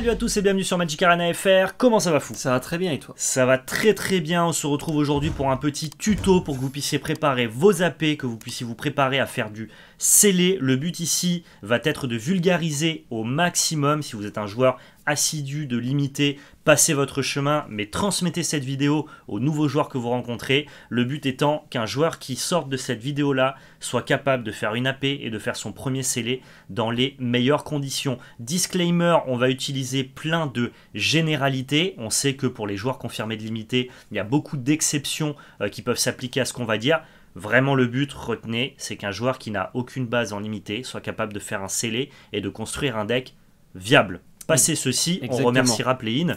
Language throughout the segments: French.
Salut à tous et bienvenue sur Magic Arena FR. Comment ça va fou Ça va très bien et toi Ça va très très bien. On se retrouve aujourd'hui pour un petit tuto pour que vous puissiez préparer vos AP, que vous puissiez vous préparer à faire du scellé. Le but ici va être de vulgariser au maximum si vous êtes un joueur assidu de limiter, passez votre chemin, mais transmettez cette vidéo aux nouveaux joueurs que vous rencontrez. Le but étant qu'un joueur qui sorte de cette vidéo-là soit capable de faire une AP et de faire son premier scellé dans les meilleures conditions. Disclaimer, on va utiliser plein de généralités. On sait que pour les joueurs confirmés de limiter, il y a beaucoup d'exceptions euh, qui peuvent s'appliquer à ce qu'on va dire. Vraiment le but, retenez, c'est qu'un joueur qui n'a aucune base en limité soit capable de faire un scellé et de construire un deck viable. Passez ceci, Exactement. on remerciera Playin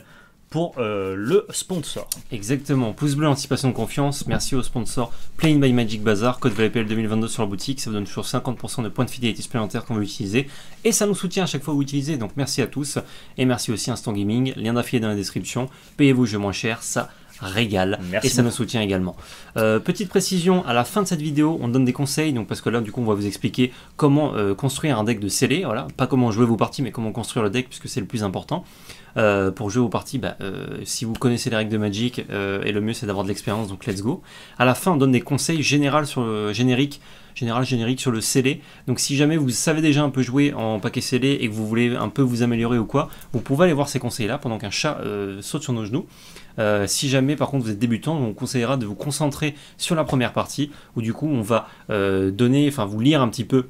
pour euh, le sponsor. Exactement. Pouce bleu, anticipation de confiance. Merci au sponsor Playin by Magic Bazaar, code VPL 2022 sur la boutique. Ça vous donne toujours 50% de points de fidélité supplémentaires qu'on veut utiliser. Et ça nous soutient à chaque fois que vous utilisez. Donc merci à tous. Et merci aussi à Instant Gaming. Lien d'affilée dans la description. Payez vous jeu moins cher. Ça régale. et ça nous soutient également. Euh, petite précision, à la fin de cette vidéo, on donne des conseils, donc parce que là, du coup, on va vous expliquer comment euh, construire un deck de scellé, voilà, pas comment jouer vos parties, mais comment construire le deck, puisque c'est le plus important. Euh, pour jouer vos parties, bah, si vous connaissez les règles de Magic, et le mieux c'est d'avoir de l'expérience, donc let's go. À la fin, on donne des conseils généraux sur le générique, général générique sur le scellé. Donc si jamais vous savez déjà un peu jouer en paquet scellé et que vous voulez un peu vous améliorer ou quoi, vous pouvez aller voir ces conseils-là pendant qu'un chat saute sur nos genoux. Euh, si jamais par contre vous êtes débutant, on conseillera de vous concentrer sur la première partie où du coup on va euh, donner, enfin vous lire un petit peu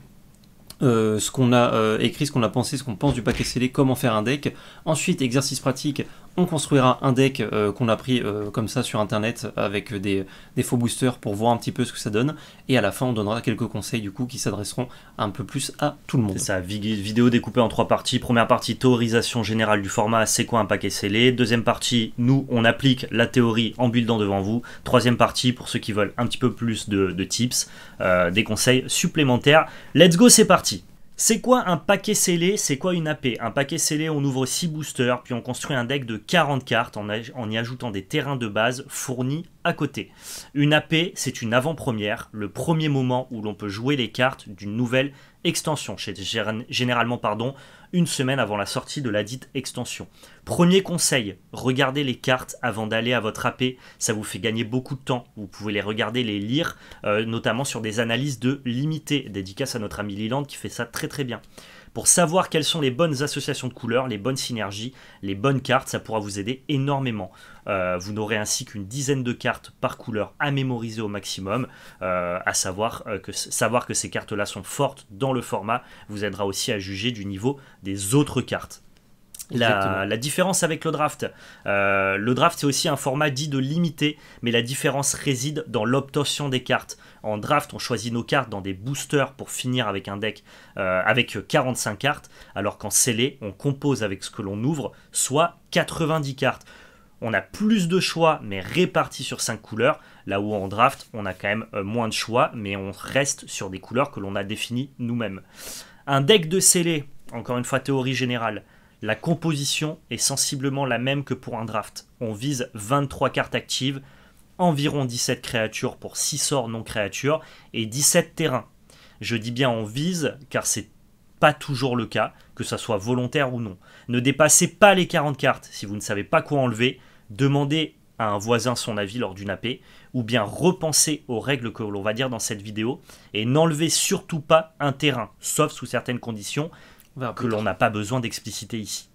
euh, ce qu'on a écrit, ce qu'on a pensé, ce qu'on pense du paquet scellé, comment faire un deck. Ensuite, exercice pratique, on construira un deck euh, qu'on a pris euh, comme ça sur internet avec des, faux boosters pour voir un petit peu ce que ça donne. Et à la fin, on donnera quelques conseils du coup qui s'adresseront un peu plus à tout le monde. C'est ça, vidéo découpée en trois parties. Première partie, théorisation générale du format, c'est quoi un paquet scellé. Deuxième partie, nous, on applique la théorie en buildant devant vous. Troisième partie, pour ceux qui veulent un petit peu plus de, tips, euh, des conseils supplémentaires. Let's go, c'est parti! C'est quoi un paquet scellé C'est quoi une AP Un paquet scellé, on ouvre 6 boosters, puis on construit un deck de 40 cartes en, en y ajoutant des terrains de base fournis à côté. Une AP, c'est une avant-première, le premier moment où l'on peut jouer les cartes d'une nouvelle extension, généralement pardon, une semaine avant la sortie de la dite extension. Premier conseil, regardez les cartes avant d'aller à votre AP, ça vous fait gagner beaucoup de temps, vous pouvez les regarder, les lire, euh, notamment sur des analyses de limité, dédicace à notre ami Liland qui fait ça très très bien pour savoir quelles sont les bonnes associations de couleurs, les bonnes synergies, les bonnes cartes, ça pourra vous aider énormément. Euh, vous n'aurez ainsi qu'une dizaine de cartes par couleur à mémoriser au maximum, euh, à savoir euh, que savoir que ces cartes-là sont fortes dans le format vous aidera aussi à juger du niveau des autres cartes. La, différence avec le draft, euh, le draft c'est aussi un format dit de limité, mais la différence réside dans l'obtention des cartes. En draft, on choisit nos cartes dans des boosters pour finir avec un deck euh, avec 45 cartes, alors qu'en scellé, on compose avec ce que l'on ouvre, soit 90 cartes. On a plus de choix, mais répartis sur 5 couleurs, là où en draft, on a quand même euh, moins de choix, mais on reste sur des couleurs que l'on a définies nous-mêmes. Un deck de scellé, encore une fois théorie générale, la composition est sensiblement la même que pour un draft. On vise 23 cartes actives, environ 17 créatures pour 6 sorts non créatures et 17 terrains. Je dis bien on vise car c'est pas toujours le cas, que ça soit volontaire ou non. Ne dépassez pas les 40 cartes si vous ne savez pas quoi enlever. Demandez à un voisin son avis lors d'une AP, ou bien repenser aux règles que l'on va dire dans cette vidéo, et n'enlevez surtout pas un terrain, sauf sous certaines conditions, que l'on n'a pas besoin d'expliciter ici.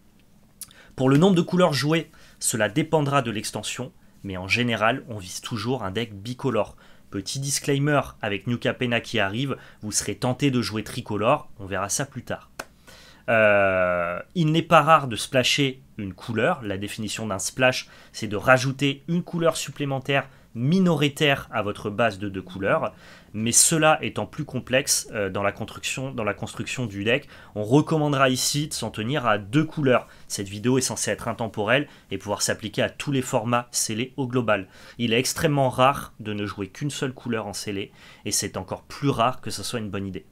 Pour le nombre de couleurs jouées, cela dépendra de l'extension, mais en général, on vise toujours un deck bicolore. Petit disclaimer, avec Nuka Pena qui arrive, vous serez tenté de jouer tricolore, on verra ça plus tard. Euh, il n'est pas rare de splasher une couleur. La définition d'un splash, c'est de rajouter une couleur supplémentaire minoritaire à votre base de deux couleurs. Mais cela étant plus complexe euh, dans, la construction, dans la construction du deck, on recommandera ici de s'en tenir à deux couleurs. Cette vidéo est censée être intemporelle et pouvoir s'appliquer à tous les formats scellés au global. Il est extrêmement rare de ne jouer qu'une seule couleur en scellé et c'est encore plus rare que ce soit une bonne idée.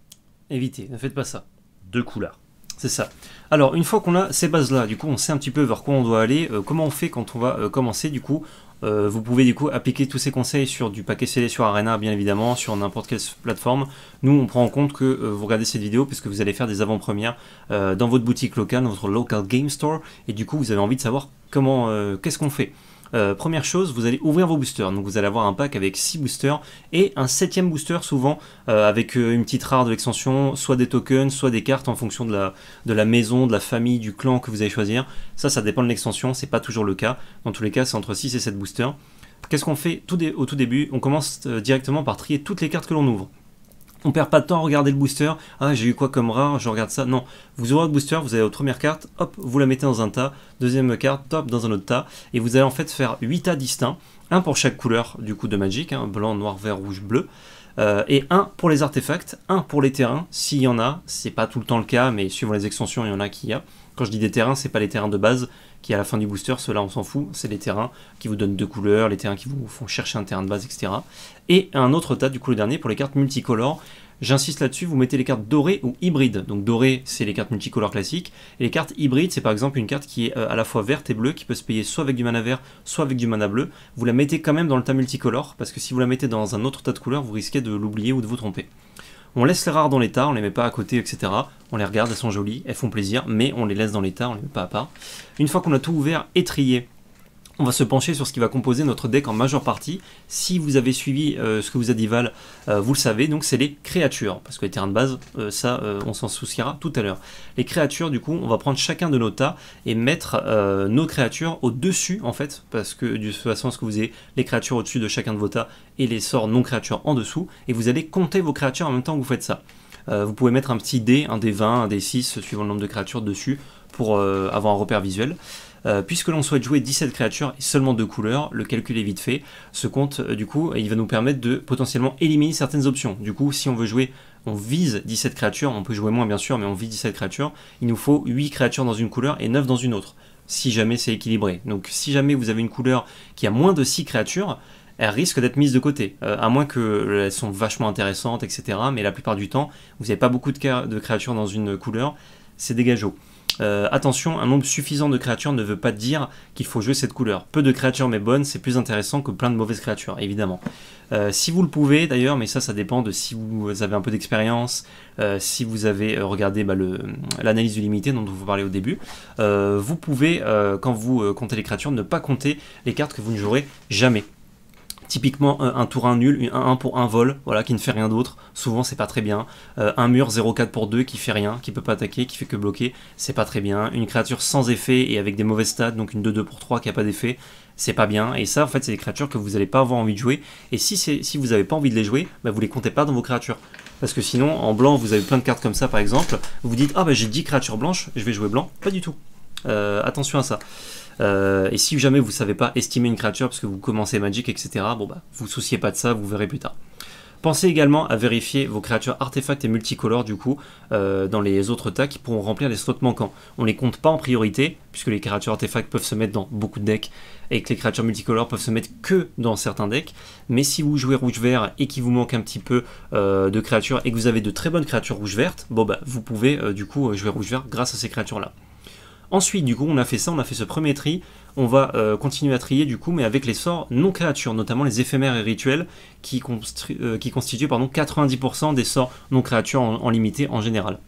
Évitez, ne faites pas ça. Deux couleurs. C'est ça. Alors, une fois qu'on a ces bases-là, du coup, on sait un petit peu vers quoi on doit aller, euh, comment on fait quand on va euh, commencer, du coup, euh, vous pouvez du coup appliquer tous ces conseils sur du paquet scellé sur Arena, bien évidemment, sur n'importe quelle plateforme. Nous, on prend en compte que euh, vous regardez cette vidéo puisque vous allez faire des avant-premières euh, dans votre boutique locale, dans votre local game store, et du coup, vous avez envie de savoir comment, qu'est-ce qu'on fait. Euh, première chose, vous allez ouvrir vos boosters. Donc vous allez avoir un pack avec 6 boosters et un septième booster souvent euh, avec euh, une petite rare de l'extension, soit des tokens, soit des cartes en fonction de la, de la maison, de la famille, du clan que vous allez choisir. Ça, ça dépend de l'extension, c'est pas toujours le cas. Dans tous les cas, c'est entre 6 et 7 boosters. Qu'est-ce qu'on fait au tout début On commence directement par trier toutes les cartes que l'on ouvre. On perd pas de temps à regarder le booster. Ah, j'ai eu quoi comme rare Je regarde ça. Non. Vous aurez votre booster, vous avez votre première carte. hop, vous la mettez dans un tas. Deuxième carte, top, dans un autre tas. Et vous allez en fait faire 8 tas distincts. Un pour chaque couleur du coup de Magic, hein. blanc, noir, vert, rouge, bleu. Euh, et un pour les artefacts, un pour les terrains, s'il y en a. C'est pas tout le temps le cas, mais suivant les extensions, il y en a qui y a. Quand je dis des terrains, c'est pas les terrains de base, qui à la fin du booster, cela on s'en fout, c'est les terrains qui vous donnent deux couleurs, les terrains qui vous font chercher un terrain de base, etc. Et un autre tas du coup le dernier pour les cartes multicolores. J'insiste là-dessus, vous mettez les cartes dorées ou hybrides. Donc dorées, c'est les cartes multicolores classiques. Et les cartes hybrides, c'est par exemple une carte qui est euh, à la fois verte et bleue, qui peut se payer soit avec du mana vert, soit avec du mana bleu. Vous la mettez quand même dans le tas multicolore, parce que si vous la mettez dans un autre tas de couleurs, vous risquez de l'oublier ou de vous tromper. On laisse les rares dans l'état, on les met pas à côté, etc. On les regarde, elles sont jolies, elles font plaisir, mais on les laisse dans l'état, on les met pas à part. Une fois qu'on a tout ouvert et on va se pencher sur ce qui va composer notre deck en majeure partie. Si vous avez suivi euh, ce que vous a dit Val, euh, vous le savez, donc c'est les créatures. Parce que les terrains de base, euh, ça, on s'en souciera tout à l'heure. Les créatures, du coup, on va prendre chacun de nos tas et mettre nos créatures au-dessus, en fait. Parce que de toute façon, ce que vous avez les créatures au-dessus de chacun de vos tas et les sorts non-créatures en dessous. Et vous allez compter vos créatures en même temps que vous faites ça. vous pouvez mettre un petit dé, un dé 20, un dé 6, suivant le nombre de créatures dessus, pour avoir un repère visuel. Euh, puisque l'on souhaite jouer 17 créatures et seulement 2 couleurs, le calcul est vite fait. Ce compte, euh, du coup, il va nous permettre de potentiellement éliminer certaines options. Du coup, si on veut jouer, on vise 17 créatures, on peut jouer moins bien sûr, mais on vise 17 créatures, il nous faut 8 créatures dans une couleur et 9 dans une autre, si jamais c'est équilibré. Donc si jamais vous avez une couleur qui a moins de 6 créatures, elle risque d'être mise de côté, euh, à moins qu'elles sont vachement intéressantes, etc. Mais la plupart du temps, vous n'avez pas beaucoup de, de créatures dans une couleur, c'est dégageau. Euh, attention, un nombre suffisant de créatures ne veut pas dire qu'il faut jouer cette couleur. Peu de créatures mais bonnes, c'est plus intéressant que plein de mauvaises créatures, évidemment. Euh, si vous le pouvez d'ailleurs, mais ça ça dépend de si vous avez un peu d'expérience, euh, si vous avez regardé bah, l'analyse du limité dont vous parlez au début, vous pouvez, quand vous comptez les créatures, ne pas compter les cartes que vous ne jouerez jamais. Typiquement un tour 1 nul, un 1 pour un vol, voilà, qui ne fait rien d'autre, souvent c'est pas très bien. Euh, un mur 0-4 pour 2 qui fait rien, qui peut pas attaquer, qui fait que bloquer, c'est pas très bien. Une créature sans effet et avec des mauvais stats, donc une 2-2 pour 3 qui a pas d'effet, c'est pas bien. Et ça, en fait, c'est des créatures que vous n'allez pas avoir envie de jouer. Et si, si vous n'avez pas envie de les jouer, bah, vous les comptez pas dans vos créatures. Parce que sinon, en blanc, vous avez plein de cartes comme ça, par exemple. Vous dites, ah bah j'ai 10 créatures blanches, je vais jouer blanc. Pas du tout. Euh, attention à ça. Euh, et si jamais vous ne savez pas estimer une créature parce que vous commencez Magic, etc., bon bah, vous souciez pas de ça, vous verrez plus tard. Pensez également à vérifier vos créatures artefacts et multicolores du coup euh, dans les autres tas qui pourront remplir les slots manquants. On les compte pas en priorité puisque les créatures artefacts peuvent se mettre dans beaucoup de decks et que les créatures multicolores peuvent se mettre que dans certains decks. Mais si vous jouez rouge-vert et qu'il vous manque un petit peu euh, de créatures et que vous avez de très bonnes créatures rouge-vertes, bon bah vous pouvez du coup jouer rouge-vert grâce à ces créatures là. Ensuite, du coup, on a fait ça, on a fait ce premier tri. On va euh, continuer à trier, du coup, mais avec les sorts non créatures, notamment les éphémères et rituels, qui, euh, constituent pardon, 90% des sorts non créatures en, limité en général.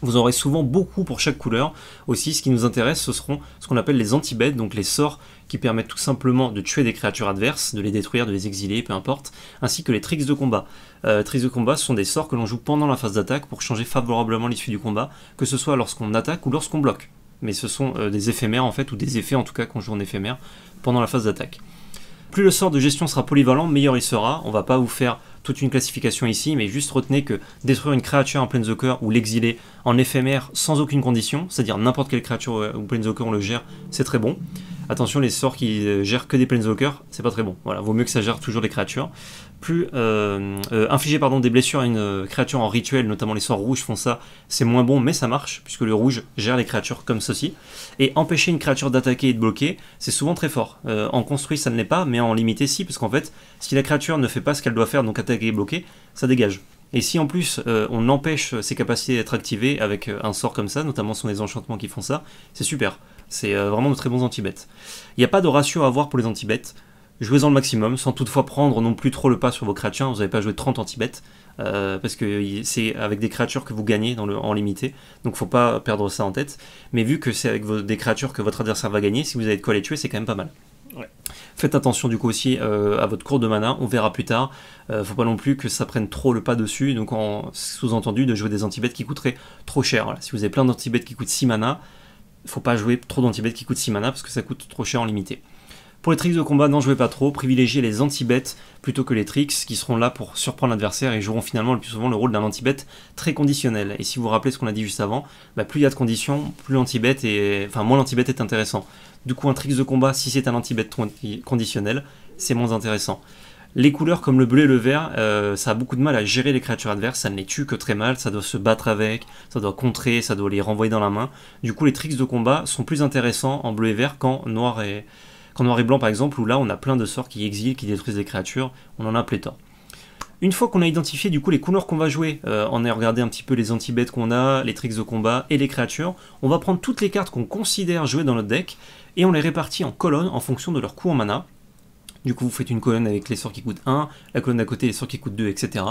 Vous aurez souvent beaucoup pour chaque couleur. Aussi, ce qui nous intéresse, ce seront ce qu'on appelle les anti-bêtes, donc les sorts qui permettent tout simplement de tuer des créatures adverses, de les détruire, de les exiler, peu importe, ainsi que les tricks de combat. Euh, tricks de combat ce sont des sorts que l'on joue pendant la phase d'attaque pour changer favorablement l'issue du combat, que ce soit lorsqu'on attaque ou lorsqu'on bloque mais ce sont euh, des éphémères en fait, ou des effets en tout cas qu'on joue en éphémère pendant la phase d'attaque. Plus le sort de gestion sera polyvalent, meilleur il sera. On va pas vous faire toute une classification ici, mais juste retenez que détruire une créature en Planeswalker ou l'exiler en éphémère sans aucune condition, c'est-à-dire n'importe quelle créature euh, ou Planeswalker on le gère, c'est très bon. Attention, les sorts qui euh, gèrent que des Planeswalkers, c'est pas très bon. Voilà, vaut mieux que ça gère toujours des créatures plus euh, euh, infliger pardon, des blessures à une euh, créature en rituel, notamment les sorts rouges font ça, c'est moins bon, mais ça marche, puisque le rouge gère les créatures comme ceci. Et empêcher une créature d'attaquer et de bloquer, c'est souvent très fort. en construit, ça ne l'est pas, mais en limité, si, parce qu'en fait, si la créature ne fait pas ce qu'elle doit faire, donc attaquer et bloquer, ça dégage. Et si en plus on empêche ses capacités d'être activées avec un sort comme ça, notamment sur les enchantements qui font ça, c'est super. C'est vraiment de très bons anti-bêtes. Il n'y a pas de ratio à avoir pour les anti-bêtes jouez-en le maximum, sans toutefois prendre non plus trop le pas sur vos créatures. Vous n'avez pas joué 30 anti-bêtes, euh, parce que c'est avec des créatures que vous gagnez dans le, en limité, donc faut pas perdre ça en tête. Mais vu que c'est avec des créatures que votre adversaire va gagner, si vous avez de quoi les tuer, c'est quand même pas mal. Faites attention du coup aussi euh, à votre cours de mana, on verra plus tard. ne euh, faut pas non plus que ça prenne trop le pas dessus, donc sous-entendu de jouer des anti-bêtes qui coûteraient trop cher. Si vous avez plein d'anti-bêtes qui coûtent 6 mana, faut pas jouer trop d'anti-bêtes qui coûtent 6 mana parce que ça coûte trop cher en limité. Pour les tricks de combat, n'en jouez pas trop, privilégiez les anti-bêtes plutôt que les tricks qui seront là pour surprendre l'adversaire et joueront finalement le plus souvent le rôle d'un anti-bête très conditionnel. Et si vous vous rappelez ce qu'on a dit juste avant, bah, plus il y a de conditions, plus l'anti-bête est... enfin moins l'anti-bête est intéressant. Du coup un tricks de combat, si c'est un anti-bête conditionnel, c'est moins intéressant. Les couleurs comme le bleu et le vert, euh, ça a beaucoup de mal à gérer les créatures adverses, ça ne les tue que très mal, ça doit se battre avec, ça doit contrer, ça doit les renvoyer dans la main. Du coup les tricks de combat sont plus intéressants en bleu et vert qu'en noir et, Qu'en noir et blanc par exemple, où là on a plein de sorts qui exilent, qui détruisent des créatures, on en a pléthore. Une fois qu'on a identifié du coup les couleurs qu'on va jouer, on euh, a regardé un petit peu les anti-bêtes qu'on a, les tricks de combat et les créatures, on va prendre toutes les cartes qu'on considère jouer dans notre deck et on les répartit en colonnes en fonction de leur coût en mana. Du coup, vous faites une colonne avec les sorts qui coûtent 1, la colonne d'à côté les sorts qui coûtent 2, etc.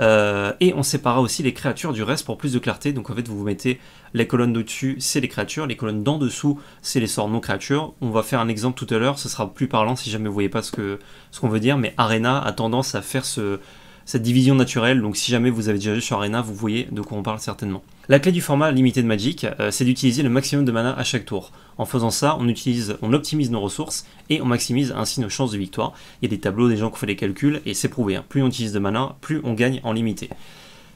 Euh, et on sépara aussi les créatures du reste pour plus de clarté. Donc en fait, vous vous mettez les colonnes de dessus c'est les créatures, les colonnes d'en dessous, c'est les sorts non créatures. On va faire un exemple tout à l'heure, ce sera plus parlant si jamais vous voyez pas ce ce qu'on veut dire, mais Arena a tendance à faire ce, cette division naturelle, donc si jamais vous avez déjà joué sur Arena, vous voyez de quoi on parle certainement. La clé du format limité de Magic, euh, c'est d'utiliser le maximum de mana à chaque tour. En faisant ça, on, utilise, on optimise nos ressources et on maximise ainsi nos chances de victoire. Il y a des tableaux, des gens qui font les calculs et c'est prouvé. Hein. Plus on utilise de mana, plus on gagne en limité.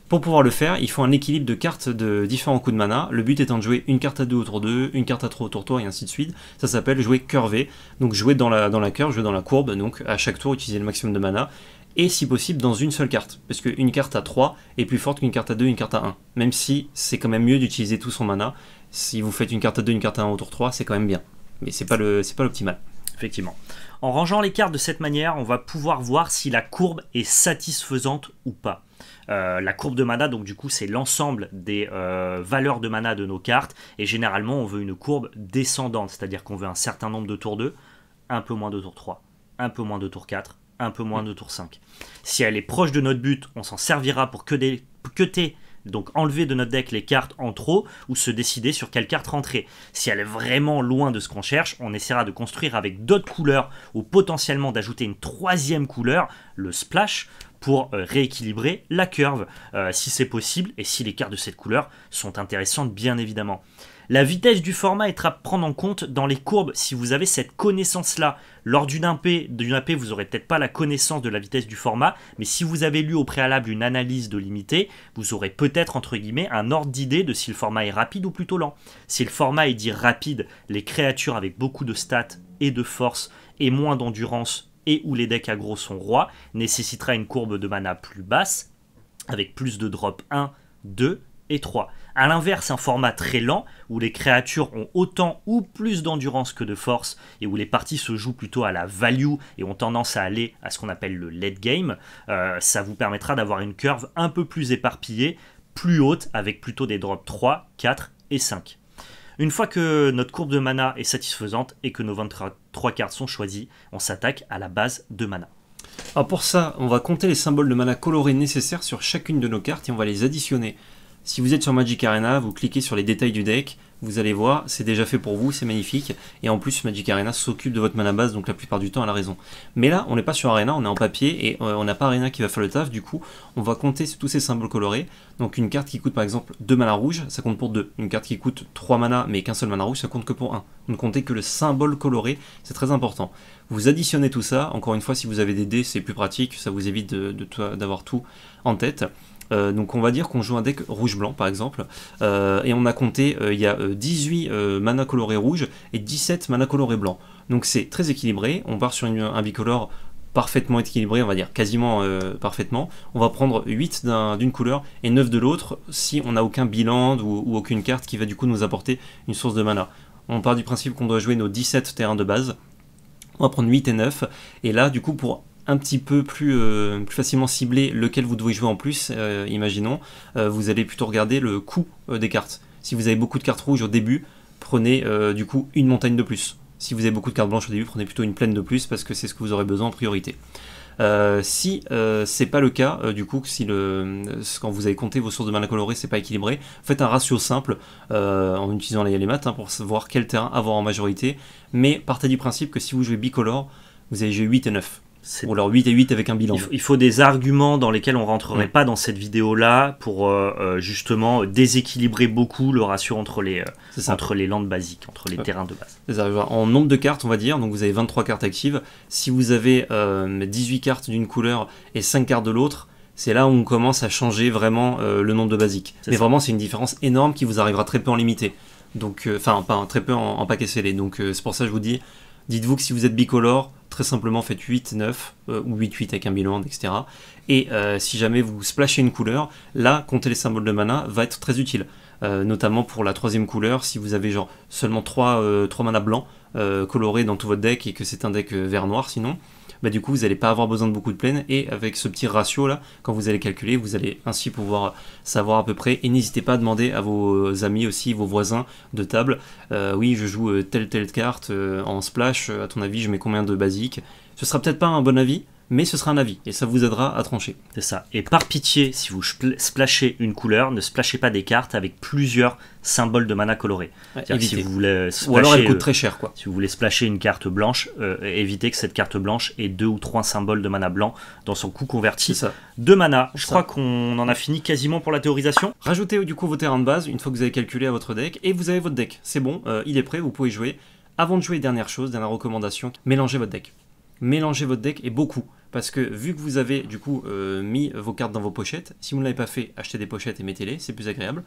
Pour pouvoir le faire, il faut un équilibre de cartes de différents coups de mana, le but étant de jouer une carte à deux autour d'eux, une carte à trois autour de et ainsi de suite. Ça s'appelle jouer curvé, donc jouer dans la, dans la curve, jouer dans la courbe, donc à chaque tour utiliser le maximum de mana et si possible dans une seule carte, parce qu'une carte à 3 est plus forte qu'une carte à 2, une carte à 1, même si c'est quand même mieux d'utiliser tout son mana, si vous faites une carte à 2, une carte à 1 au tour 3, c'est quand même bien, mais c'est pas l'optimal. Effectivement. En rangeant les cartes de cette manière, on va pouvoir voir si la courbe est satisfaisante ou pas. Euh, la courbe de mana, donc du coup, c'est l'ensemble des euh, valeurs de mana de nos cartes. Et généralement, on veut une courbe descendante, c'est-à-dire qu'on veut un certain nombre de tours 2, un peu moins de tours 3, un peu moins de tours 4, un peu moins mm. de tour 5. Si elle est proche de notre but, on s'en servira pour que des, donc enlever de notre deck les cartes en trop ou se décider sur quelle carte rentrer. Si elle est vraiment loin de ce qu'on cherche, on essaiera de construire avec d'autres couleurs ou potentiellement d'ajouter une troisième couleur, le splash, pour euh, rééquilibrer la curve, euh, si c'est possible et si les cartes de cette couleur sont intéressantes bien évidemment. La vitesse du format est à prendre en compte dans les courbes. Si vous avez cette connaissance-là, lors d'une AP, vous n'aurez peut-être pas la connaissance de la vitesse du format, mais si vous avez lu au préalable une analyse de limité, vous aurez peut-être, entre guillemets, un ordre d'idée de si le format est rapide ou plutôt lent. Si le format est dit rapide, les créatures avec beaucoup de stats et de force et moins d'endurance et où les decks aggro sont rois nécessitera une courbe de mana plus basse, avec plus de drop 1, 2, a l'inverse, un format très lent, où les créatures ont autant ou plus d'endurance que de force, et où les parties se jouent plutôt à la value et ont tendance à aller à ce qu'on appelle le late game, euh, ça vous permettra d'avoir une curve un peu plus éparpillée, plus haute, avec plutôt des drops 3, 4 et 5. Une fois que notre courbe de mana est satisfaisante et que nos 23 cartes sont choisies, on s'attaque à la base de mana. Alors ah, pour ça, on va compter les symboles de mana colorés nécessaires sur chacune de nos cartes et on va les additionner. Si vous êtes sur Magic Arena, vous cliquez sur les détails du deck, vous allez voir, c'est déjà fait pour vous, c'est magnifique. Et en plus, Magic Arena s'occupe de votre mana base, donc la plupart du temps, elle a raison. Mais là, on n'est pas sur Arena, on est en papier, et euh, on n'a pas Arena qui va faire le taf. Du coup, on va compter tous ces symboles colorés. Donc une carte qui coûte par exemple 2 mana rouges, ça compte pour 2. Une carte qui coûte 3 mana, mais qu'un seul mana rouge, ça compte que pour 1. Vous ne comptez que le symbole coloré, c'est très important. Vous additionnez tout ça, encore une fois, si vous avez des dés, c'est plus pratique, ça vous évite d'avoir tout en tête. Euh, donc on va dire qu'on joue un deck rouge-blanc par exemple, euh, et on a compté, euh, il y a 18 mana colorés rouge et 17 mana colorés blancs. Donc c'est très équilibré, on part sur un bicolore parfaitement équilibré, on va dire quasiment parfaitement. On va prendre 8 d'une couleur et 9 de l'autre si on n'a aucun bilan ou, ou aucune carte qui va du coup nous apporter une source de mana. On part du principe qu'on doit jouer nos 17 terrains de base, on va prendre 8 et 9. Et là, du coup, pour un petit peu euh, plus, facilement ciblé lequel vous devez jouer en plus, euh, imaginons, euh, vous allez plutôt regarder le coût des cartes. Si vous avez beaucoup de cartes rouges au début, prenez du coup une montagne de plus. Si vous avez beaucoup de cartes blanches au début, prenez plutôt une plaine de plus parce que c'est ce que vous aurez besoin en priorité. si c'est pas le cas, du coup, si le, quand vous avez compté vos sources de mana colorées, c'est pas équilibré, faites un ratio simple en utilisant les, les hein, pour savoir quel terrain avoir en majorité. Mais partez du principe que si vous jouez bicolore, vous allez jouer 8 et 9. Ou alors 8 et 8 avec un bilan. Il faut, des arguments dans lesquels on ne rentrerait mm. pas dans cette vidéo-là pour euh, euh, justement déséquilibrer beaucoup le ratio entre les, euh, entre les landes basiques, entre les terrains de base. En nombre de cartes, on va dire, donc vous avez 23 cartes actives. Si vous avez 18 cartes d'une couleur et 5 cartes de l'autre, c'est là où on commence à changer vraiment le nombre de basiques. Mais vraiment, c'est une différence énorme qui vous arrivera très peu en limité. enfin, très peu en, en paquet scellé. Donc, c'est pour ça que je vous dis, Dites-vous que si vous êtes bicolore, très simplement faites 8, 9 euh, ou 8, 8 avec un bilan, etc. Et euh, si jamais vous splashez une couleur, là, compter les symboles de mana va être très utile. Euh, notamment pour la troisième couleur, si vous avez genre seulement 3 manas blancs colorés dans tout votre deck et que c'est un deck vert-noir sinon, bah, du coup, vous n'allez pas avoir besoin de beaucoup de plaines. Et avec ce petit ratio là, quand vous allez calculer, vous allez ainsi pouvoir savoir à peu près. Et n'hésitez pas à demander à vos euh, amis aussi, vos voisins de table, euh, oui, je joue euh, telle telle carte en splash, à ton avis, je mets combien de basiques Ce sera peut-être pas un bon avis, mais ce sera un avis et ça vous aidera à trancher. C'est ça. Et par pitié, si vous splashez une couleur, ne splashez pas des cartes avec plusieurs symbole de mana coloré. si vous voulez euh, ou alors elle coûte euh, très cher. Quoi. Si vous voulez splasher une carte blanche, euh, évitez que cette carte blanche ait deux ou trois symboles de mana blanc dans son coût converti. De mana, je crois qu'on en a fini quasiment pour la théorisation. Rajoutez du coup vos terrains de base une fois que vous avez calculé à votre deck et vous avez votre deck. C'est bon, il est prêt, vous pouvez jouer. Avant de jouer, dernière chose, dernière recommandation, mélangez votre deck mélangez votre deck et beaucoup. Parce que vu que vous avez du coup euh, mis vos cartes dans vos pochettes, si vous ne l'avez pas fait, achetez des pochettes et mettez-les, c'est plus agréable.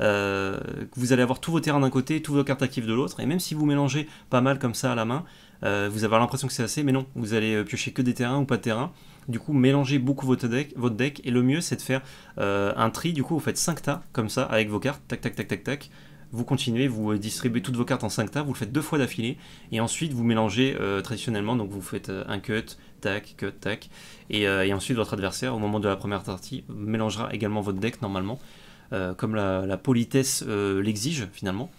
Euh, vous allez avoir tous vos terrains d'un côté, tous vos cartes actives de l'autre, et même si vous mélangez pas mal comme ça à la main, euh, vous avez l'impression que c'est assez, mais non, vous allez piocher que des terrains ou pas de terrain. Du coup, mélangez beaucoup votre deck, votre deck et le mieux c'est de faire un tri. Du coup, vous faites 5 tas comme ça avec vos cartes, tac tac tac tac tac vous continuez, vous euh, distribuez toutes vos cartes en 5 tas, vous le faites deux fois d'affilée, et ensuite vous mélangez euh, traditionnellement, donc vous faites euh, un cut, tac, cut, tac, et, ensuite votre adversaire, au moment de la première sortie mélangera également votre deck normalement, comme la, la politesse l'exige finalement.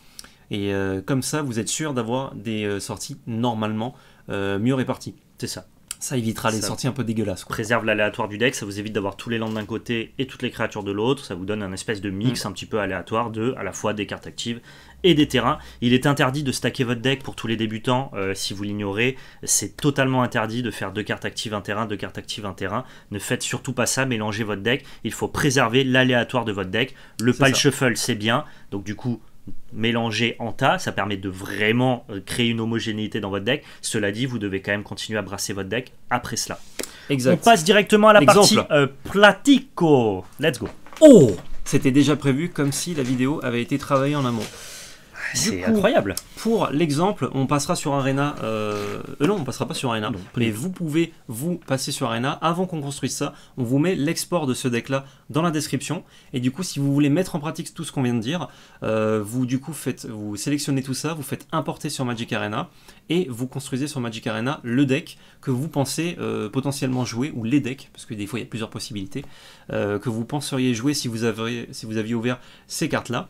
Et comme ça, vous êtes sûr d'avoir des sorties normalement mieux réparties. C'est ça. Ça évitera les sorties un peu dégueulasses. Préserve l'aléatoire du deck, ça vous évite d'avoir tous les landes d'un côté et toutes les créatures de l'autre. Ça vous donne un espèce de mix mm. un petit peu aléatoire de à la fois des cartes actives et des terrains. Il est interdit de stacker votre deck pour tous les débutants euh, si vous l'ignorez. C'est totalement interdit de faire deux cartes actives, un terrain, deux cartes actives, un terrain. Ne faites surtout pas ça, mélangez votre deck. Il faut préserver l'aléatoire de votre deck. Le pal shuffle, c'est bien. Donc du coup, mélanger en tas, ça permet de vraiment euh, créer une homogénéité dans votre deck. Cela dit, vous devez quand même continuer à brasser votre deck après cela. Exact. On passe directement à la partie euh, platico. Let's go. Oh C'était déjà prévu comme si la vidéo avait été travaillée en amont. C'est incroyable. Pour l'exemple, on passera sur Arena. Euh, euh, non, on passera pas sur Arena. Mais vous pouvez vous passer sur Arena avant qu'on construise ça. On vous met l'export de ce deck-là dans la description. Et du coup, si vous voulez mettre en pratique tout ce qu'on vient de dire, euh, vous du coup faites, vous sélectionnez tout ça, vous faites importer sur Magic Arena et vous construisez sur Magic Arena le deck que vous pensez potentiellement jouer ou les decks, parce que des fois il y a plusieurs possibilités que vous penseriez jouer si vous si vous aviez ouvert ces cartes-là.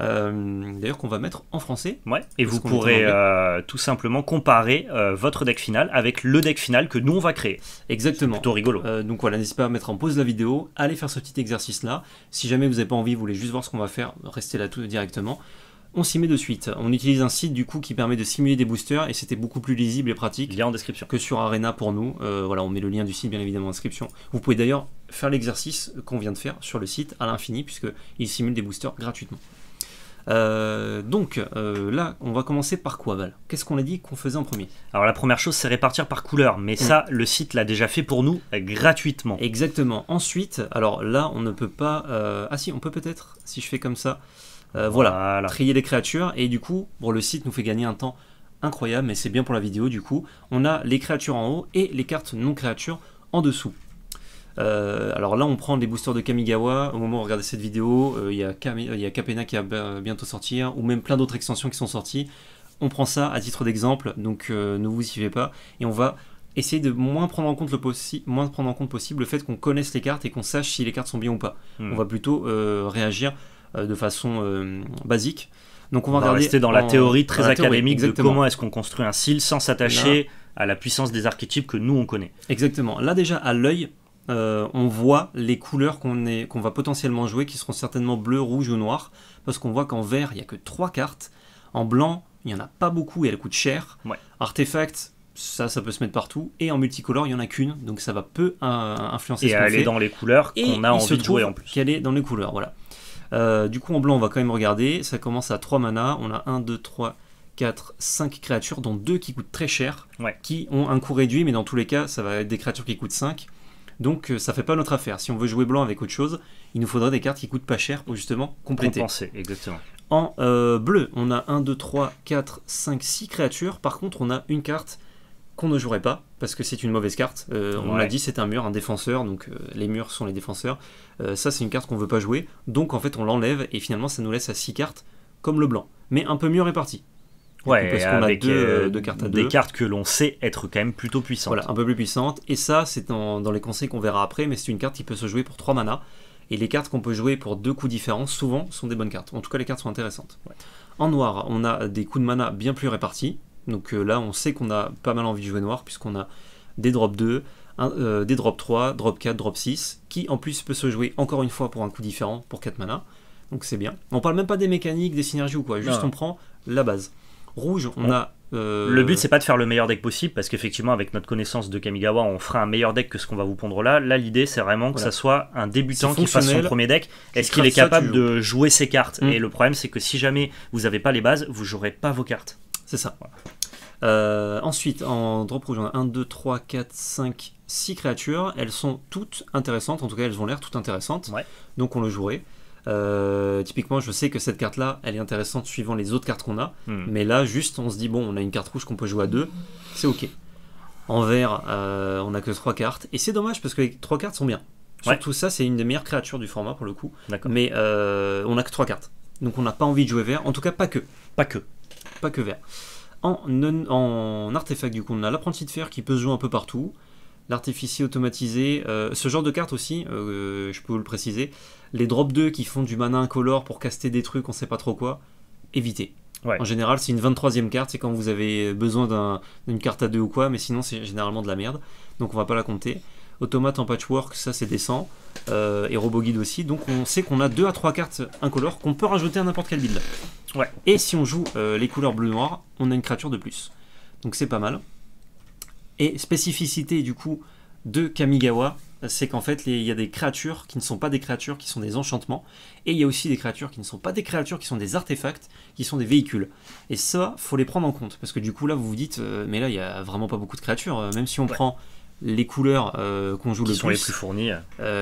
Euh, d'ailleurs, qu'on va mettre en français. Et vous pourrez euh, tout simplement comparer euh, votre deck final avec le deck final que nous on va créer. Exactement. Plutôt rigolo. donc voilà, n'hésitez pas à mettre en pause la vidéo, allez faire ce petit exercice là. Si jamais vous n'avez pas envie, vous voulez juste voir ce qu'on va faire, restez là tout directement on s'y met de suite. On utilise un site du coup qui permet de simuler des boosters et c'était beaucoup plus lisible et pratique. Lien en description. Que sur Arena pour nous. voilà, on met le lien du site bien évidemment en description. Vous pouvez d'ailleurs faire l'exercice qu'on vient de faire sur le site à l'infini puisque il simule des boosters gratuitement. Euh, donc euh, là, on va commencer par quoi, Val Qu'est-ce qu'on a dit qu'on faisait en premier Alors la première chose, c'est répartir par couleur, mais mm. ça, le site l'a déjà fait pour nous euh, gratuitement. Exactement. Ensuite, alors là, on ne peut pas. Ah si, on peut peut-être, si je fais comme ça. Voilà, voilà, trier les créatures et du coup, bon, le site nous fait gagner un temps incroyable, mais c'est bien pour la vidéo. Du coup, on a les créatures en haut et les cartes non créatures en dessous. Euh, alors là, on prend les boosters de Kamigawa. Au moment où on regarde cette vidéo, euh, il y, a Capena qui va bientôt sortir, ou même plein d'autres extensions qui sont sorties. On prend ça à titre d'exemple, donc euh, ne vous y suivez pas. Et on va essayer de moins prendre en compte le moins prendre en compte possible le fait qu'on connaisse les cartes et qu'on sache si les cartes sont bien ou pas. Hmm. On va plutôt réagir de façon basique. Donc on va, rester dans la théorie très académique Exactement. de comment est-ce qu'on construit un seal sans s'attacher à la puissance des archétypes que nous on connaît. Exactement. Là déjà à l'œil, euh, on voit les couleurs qu'on va potentiellement jouer, qui seront certainement bleu, rouge ou noir, parce qu'on voit qu'en vert, il n'y a que 3 cartes, en blanc, il n'y en a pas beaucoup et elles coûtent cher. Ouais. Artefact, ça, ça peut se mettre partout, et en multicolore, il n'y en a qu'une, donc ça va peu euh, influencer et ce elle est dans les couleurs qu'on a envie de jouer en plus. Qu'elle est dans les couleurs, voilà. Euh, du coup, en blanc, on va quand même regarder, ça commence à 3 mana, on a 1, 2, 3, 4, 5 créatures, dont 2 qui coûtent très cher, qui ont un coût réduit, mais dans tous les cas, ça va être des créatures qui coûtent 5. Donc euh, ça fait pas notre affaire. Si on veut jouer blanc avec autre chose, il nous faudrait des cartes qui coûtent pas cher pour justement compléter. exactement. En euh, bleu, on a 1, 2, 3, 4, 5, 6 créatures. Par contre, on a une carte qu'on ne jouerait pas parce que c'est une mauvaise carte. Euh, on l'a dit, c'est un mur, un défenseur, donc les murs sont les défenseurs. ça, c'est une carte qu'on veut pas jouer. Donc en fait, on l'enlève et finalement, ça nous laisse à 6 cartes comme le blanc, mais un peu mieux réparti. Ouais, parce qu'on a euh, euh, deux, cartes à deux. Des cartes que l'on sait être quand même plutôt puissantes. Voilà, un peu plus puissantes. Et ça, c'est dans, les conseils qu'on verra après, mais c'est une carte qui peut se jouer pour 3 mana. Et les cartes qu'on peut jouer pour deux coups différents, souvent, sont des bonnes cartes. En tout cas, les cartes sont intéressantes. En noir, on a des coups de mana bien plus répartis. Donc euh, là, on sait qu'on a pas mal envie de jouer noir, puisqu'on a des drop 2, des drop 3, drop 4, drop 6, qui en plus peut se jouer encore une fois pour un coup différent, pour 4 mana. Donc c'est bien. On parle même pas des mécaniques, des synergies ou quoi, juste on prend la base rouge, on a. Euh, le but, c'est pas de faire le meilleur deck possible, parce qu'effectivement, avec notre connaissance de Kamigawa, on fera un meilleur deck que ce qu'on va vous pondre là. Là, l'idée, c'est vraiment que ça soit un débutant qui fasse son premier deck. Est-ce qu'il est capable de jouer ses cartes mm. Et le problème, c'est que si jamais vous n'avez pas les bases, vous jouerez pas vos cartes. C'est ça. Euh, ensuite, en drop rouge, on a 1, 2, 3, 4, 5, 6 créatures. Elles sont toutes intéressantes, en tout cas, elles ont l'air toutes intéressantes. Donc, on le jouerait. Euh, typiquement, je sais que cette carte-là, elle est intéressante suivant les autres cartes qu'on a. Hmm. Mais là, juste, on se dit, bon, on a une carte rouge qu'on peut jouer à deux, c'est ok. En vert, euh, on a que trois cartes. Et c'est dommage parce que les trois cartes sont bien. Surtout ça, c'est une des meilleures créatures du format pour le coup. Mais euh, on a que trois cartes. Donc on n'a pas envie de jouer vert. En tout cas, pas que. Pas que. Pas que vert. En, en, artefact, du coup, on a l'apprenti de fer qui peut se jouer un peu partout l'artificier automatisé, euh, ce genre de carte aussi, euh, je peux vous le préciser, les drop 2 qui font du mana incolore pour caster des trucs, on sait pas trop quoi, évitez. En général, c'est une 23e carte, c'est quand vous avez besoin d'une carte à deux ou quoi, mais sinon c'est généralement de la merde, donc on va pas la compter. Automate en patchwork, ça c'est décent, euh, et Robo Guide aussi, donc on sait qu'on a 2 à 3 cartes incolores qu'on peut rajouter à n'importe quel build. Et si on joue les couleurs bleu-noir, on a une créature de plus. Donc c'est pas mal. Et spécificité du coup de Kamigawa, c'est qu'en fait il y a des créatures qui ne sont pas des créatures, qui sont des enchantements, et il y a aussi des créatures qui ne sont pas des créatures, qui sont des artefacts, qui sont des véhicules. Et ça, faut les prendre en compte, parce que du coup là vous vous dites, euh, mais là il y a vraiment pas beaucoup de créatures, euh, même si on prend les couleurs euh, qu'on joue le les plus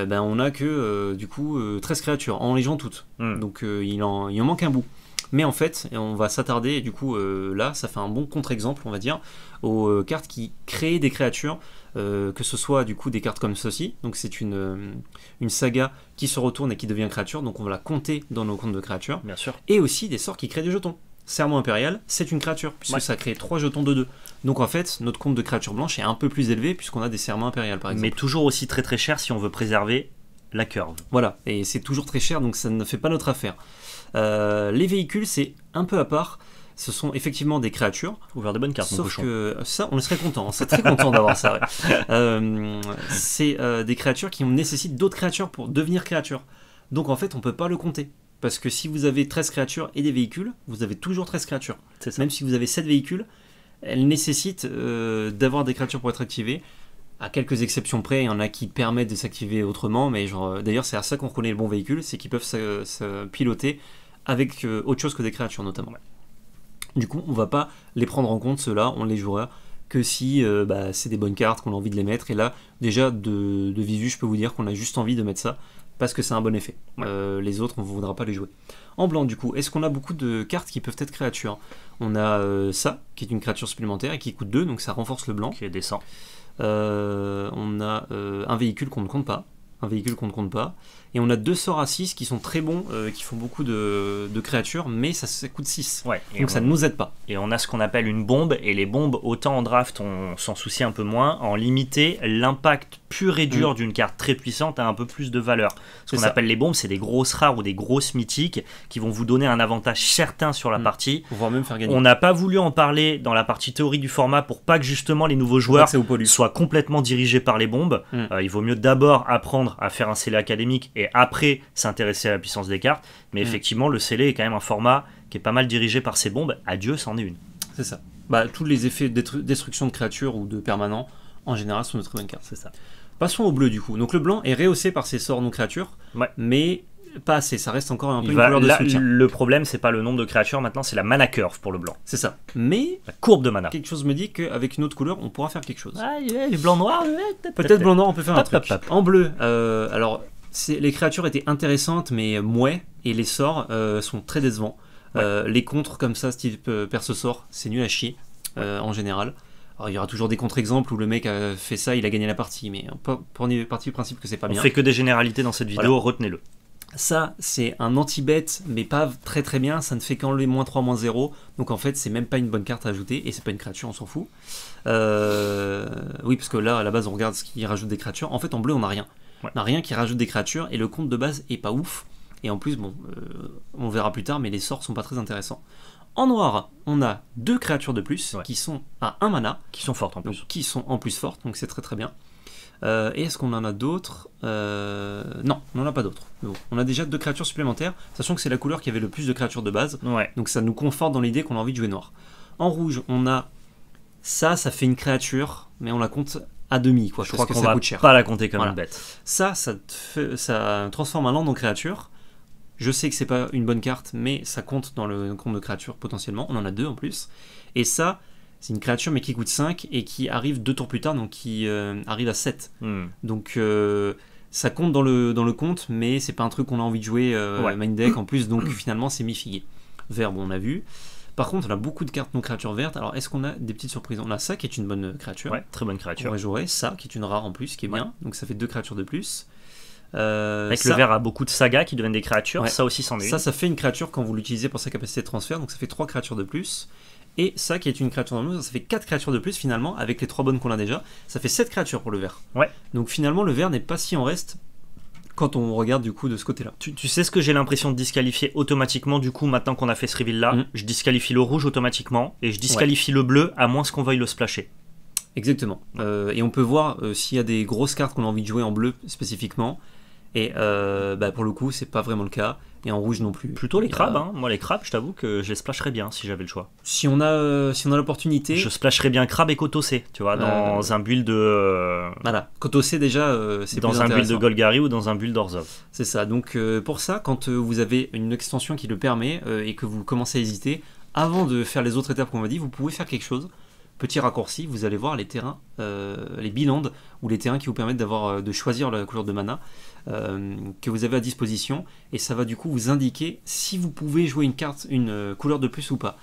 ben on a que du coup 13 créatures en légeant toutes, hmm. donc il en, il en manque un bout. Mais en fait, on va s'attarder, et du coup euh, là, ça fait un bon contre-exemple, on va dire, aux euh, cartes qui créent des créatures, euh, que ce soit du coup des cartes comme ceci, donc c'est une, une saga qui se retourne et qui devient créature, donc on va la compter dans nos comptes de créatures. Bien sûr. Et aussi des sorts qui créent des jetons. Serment impérial, c'est une créature, puisque ça crée 3 jetons de 2. Donc en fait, notre compte de créatures blanches est un peu plus élevé, puisqu'on a des serments impériales par exemple. Mais toujours aussi très très cher si on veut préserver la curve. Voilà, et c'est toujours très cher, donc ça ne fait pas notre affaire. Euh, les véhicules, c'est un peu à part ce sont effectivement des créatures. Ouvert de bonnes cartes, Sauf que ça, on serait content, on hein. serait très content d'avoir ça. Euh, c'est euh, des créatures qui nécessitent d'autres créatures pour devenir créatures. Donc en fait, on ne peut pas le compter. Parce que si vous avez 13 créatures et des véhicules, vous avez toujours 13 créatures. Même si vous avez 7 véhicules, elles nécessitent d'avoir des créatures pour être activées à quelques exceptions près, il y en a qui permettent de s'activer autrement, mais genre, euh, d'ailleurs, c'est à ça qu'on reconnaît le bon véhicule, c'est qu'ils peuvent se, piloter avec euh, autre chose que des créatures, notamment. Du coup, on va pas les prendre en compte, ceux-là, on les jouera que si euh, bah, c'est des bonnes cartes, qu'on a envie de les mettre, et là, déjà, de, visu, je peux vous dire qu'on a juste envie de mettre ça, parce que c'est un bon effet. les autres, on ne voudra pas les jouer. En blanc, du coup, est-ce qu'on a beaucoup de cartes qui peuvent être créatures On a ça, qui est une créature supplémentaire, et qui coûte 2, donc ça renforce le blanc. Qui est euh, on a euh, un véhicule qu'on ne compte pas, un véhicule qu'on ne compte pas, et on a deux sorts à 6 qui sont très bons, euh, qui font beaucoup de, créatures, mais ça, coûte 6. Donc ça ne nous aide pas. Et on a ce qu'on appelle une bombe, et les bombes, autant en draft, on s'en soucie un peu moins, en limité, l'impact pur et dur mm. d'une carte très puissante a un peu plus de valeur. Ce qu'on appelle les bombes, c'est des grosses rares ou des grosses mythiques qui vont vous donner un avantage certain sur la mm. partie. Voire même faire gagner. On n'a pas voulu en parler dans la partie théorie du format pour pas que justement les nouveaux joueurs soient complètement dirigés par les bombes. Mm. Euh, il vaut mieux d'abord apprendre à faire un scellé académique et après s'intéresser à la puissance des cartes. Mais mm. effectivement, le scellé est quand même un format qui est pas mal dirigé par ses bombes. Adieu, c'en est une. C'est ça. Bah, tous les effets de destruction de créatures ou de permanents, en général, sont notre très bonnes cartes. C'est ça. Passons au bleu du coup. Donc le blanc est rehaussé par ses sorts non créatures, mais pas assez. Ça reste encore un peu Le problème, c'est pas le nombre de créatures maintenant, c'est la mana curve pour le blanc. C'est ça. Mais la courbe de mana. Quelque chose me dit qu'avec une autre couleur, on pourra faire quelque chose. Ah, ouais, les blancs Peut-être blanc noir, on peut faire un truc. En bleu. Euh, alors les créatures étaient intéressantes mais mouais et les sorts euh, sont très décevants. Euh, les contres comme ça, ce type ce euh, sort, c'est nul à chier en général. il y aura toujours des contre-exemples où le mec a fait ça, il a gagné la partie, mais pour une partie du principe que c'est pas bien. On fait que des généralités dans cette vidéo, retenez-le. Ça, c'est un anti bête mais pas très très bien, ça ne fait qu'enlever moins 3, moins 0, donc en fait, c'est même pas une bonne carte à ajouter, et c'est pas une créature, on s'en fout. Oui, parce que là, à la base, on regarde ce qui rajoute des créatures. En fait, en bleu, on n'a rien n'a bah, rien qui rajoute des créatures et le compte de base est pas ouf. Et en plus, bon, euh, on verra plus tard, mais les sorts sont pas très intéressants. En noir, on a deux créatures de plus qui sont à un mana. Qui sont fortes en plus. qui sont en plus fortes, donc c'est très très bien. Euh, et est-ce qu'on en a d'autres euh, Non, on n'en a pas d'autres. On a déjà deux créatures supplémentaires, sachant que c'est la couleur qui avait le plus de créatures de base. Donc ça nous conforte dans l'idée qu'on a envie de jouer noir. En rouge, on a ça, ça fait une créature, mais on la compte à demi. Quoi. Je crois que va coûte cher. pas la compter comme bête. Ça, ça, transforme un land en créature. Je sais que c'est pas une bonne carte, mais ça compte dans le compte de créatures potentiellement. On en a deux en plus. Et ça, c'est une créature mais qui coûte 5 et qui arrive deux tours plus tard, donc qui euh, arrive à 7. Hmm. Donc euh, ça compte dans le, dans le compte, mais c'est pas un truc qu'on a envie de jouer euh, main deck en plus, donc finalement c'est mi-figué. verbe on a vu. Par contre, on a beaucoup de cartes non créatures vertes. Alors, est-ce qu'on a des petites surprises On a ça qui est une bonne créature. Ouais, très bonne créature. On va ça qui est une rare en plus, qui est bien. Donc, ça fait deux créatures de plus. Euh, avec le vert a beaucoup de sagas qui deviennent des créatures. Ça aussi, c'en est Ça, ça fait une créature quand vous l'utilisez pour sa capacité de transfert. Donc, ça fait trois créatures de plus. Et ça, qui est une créature dans ça fait quatre créatures de plus finalement, avec les trois bonnes qu'on a déjà. Ça fait sept créatures pour le vert. Ouais. Donc finalement, le vert n'est pas si en reste quand on regarde du coup de ce côté-là. Tu, sais ce que j'ai l'impression de disqualifier automatiquement du coup maintenant qu'on a fait ce reveal là, je disqualifie le rouge automatiquement et je disqualifie le bleu à moins qu'on veuille le splasher. Exactement. Euh, et on peut voir euh, s'il y a des grosses cartes qu'on a envie de jouer en bleu spécifiquement. Et euh, bah, pour le coup, c'est pas vraiment le cas et en rouge non plus. Plutôt les crabes, hein. moi les crabes, je t'avoue que je les splasherais bien si j'avais le choix. Si on a, euh, si on a l'opportunité. Je splasherais bien crabe et cotossé, tu vois, dans euh, un build de. Euh, voilà, cotossé déjà, c'est Dans un build de Golgari ou dans un build d'Orzhov. C'est ça, donc pour ça, quand vous avez une extension qui le permet et que vous commencez à hésiter, avant de faire les autres étapes qu'on m'a dit, vous pouvez faire quelque chose petit raccourci, vous allez voir les terrains, les bilandes ou les terrains qui vous permettent d'avoir de choisir la couleur de mana. Euh, que vous avez à disposition et ça va du coup vous indiquer si vous pouvez jouer une carte, une euh, couleur de plus ou pas.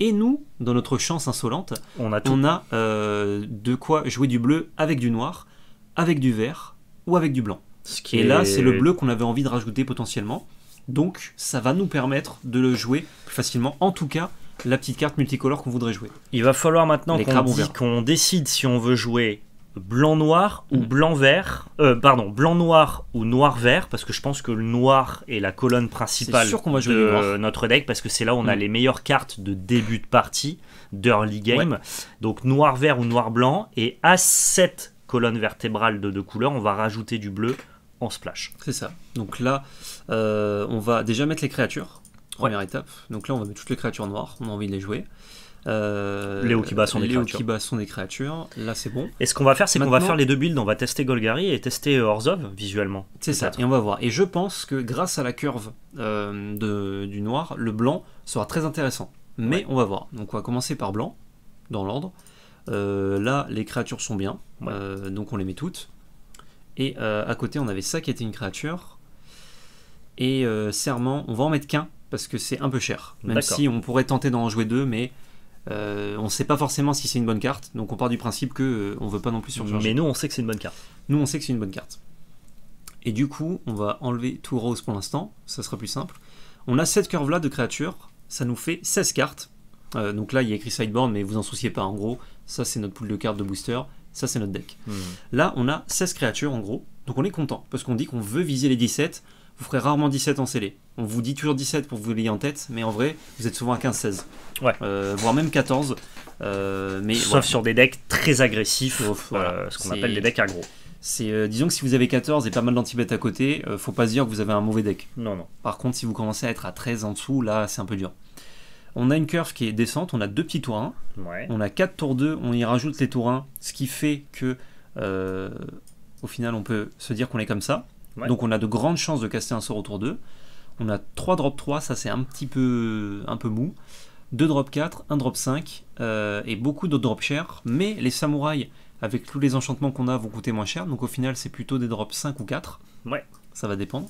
Et nous, dans notre chance insolente, on a, euh, de quoi jouer du bleu avec du noir, avec du vert ou avec du blanc. Ce qui et est... là, c'est le bleu qu'on avait envie de rajouter potentiellement. Donc, ça va nous permettre de le jouer plus facilement. En tout cas, la petite carte multicolore qu'on voudrait jouer. Il va falloir maintenant qu'on décide si on veut jouer blanc-noir ou mm. blanc-vert, euh, pardon, blanc-noir ou noir-vert, parce que je pense que le noir est la colonne principale de notre deck, parce que c'est là où on a mm. les meilleures cartes de début de partie, d'early game. Donc noir-vert ou noir-blanc, et à cette colonne vertébrale de deux couleurs, on va rajouter du bleu en splash. C'est ça. Donc là, euh, on va déjà mettre les créatures, première étape. Donc là, on va mettre toutes les créatures noires, on a envie de les jouer. Les euh, Léo qui bat des créatures. Là, c'est bon. Et ce qu'on va faire, c'est qu'on va faire les deux builds. On va tester Golgari et tester euh, Orzov visuellement. C'est ça, et on va voir. Et je pense que grâce à la curve euh, du noir, le blanc sera très intéressant. Mais on va voir. Donc on va commencer par blanc, dans l'ordre. là, les créatures sont bien, donc on les met toutes. Et à côté, on avait ça qui était une créature. Et serment, on va en mettre qu'un, parce que c'est un peu cher. Même si on pourrait tenter d'en jouer deux, mais euh, on ne sait pas forcément si c'est une bonne carte, donc on part du principe que euh, on veut pas non plus sur Mais nous, on sait que c'est une bonne carte. Nous, on sait que c'est une bonne carte. Et du coup, on va enlever tout rose pour l'instant, ça sera plus simple. On a cette curve là de créatures, ça nous fait 16 cartes. Euh, donc là, il y a écrit sideboard, mais vous en souciez pas. En gros, ça c'est notre pool de cartes de booster, ça c'est notre deck. Hmm. Là, on a 16 créatures en gros, donc on est content parce qu'on dit qu'on veut viser les 17 vous ferez rarement 17 en scellé. On vous dit toujours 17 pour vous l'ayez en tête, mais en vrai, vous êtes souvent à 15-16. Ouais. Euh, voire même 14. Euh, mais, Sauf sur des decks très agressifs, euh, ce qu'on appelle les decks aggro. C'est, disons que si vous avez 14 et pas mal d'antibêtes à côté, faut pas se dire que vous avez un mauvais deck. Non, non. Par contre, si vous commencez à être à 13 en dessous, là, c'est un peu dur. On a une curve qui est descente, on a deux petits tours 1, on a 4 tours 2, on y rajoute les tours 1, ce qui fait que au final on peut se dire qu'on est comme ça. Donc on a de grandes chances de caster un sort autour d'eux, On a 3 drop 3, ça c'est un petit peu, un peu mou. 2 drop 4, 1 drop 5 et beaucoup d'autres drop chers, Mais les samouraïs, avec tous les enchantements qu'on a, vont coûter moins cher. Donc au final, c'est plutôt des drops 5 ou 4. Ouais. Ça va dépendre.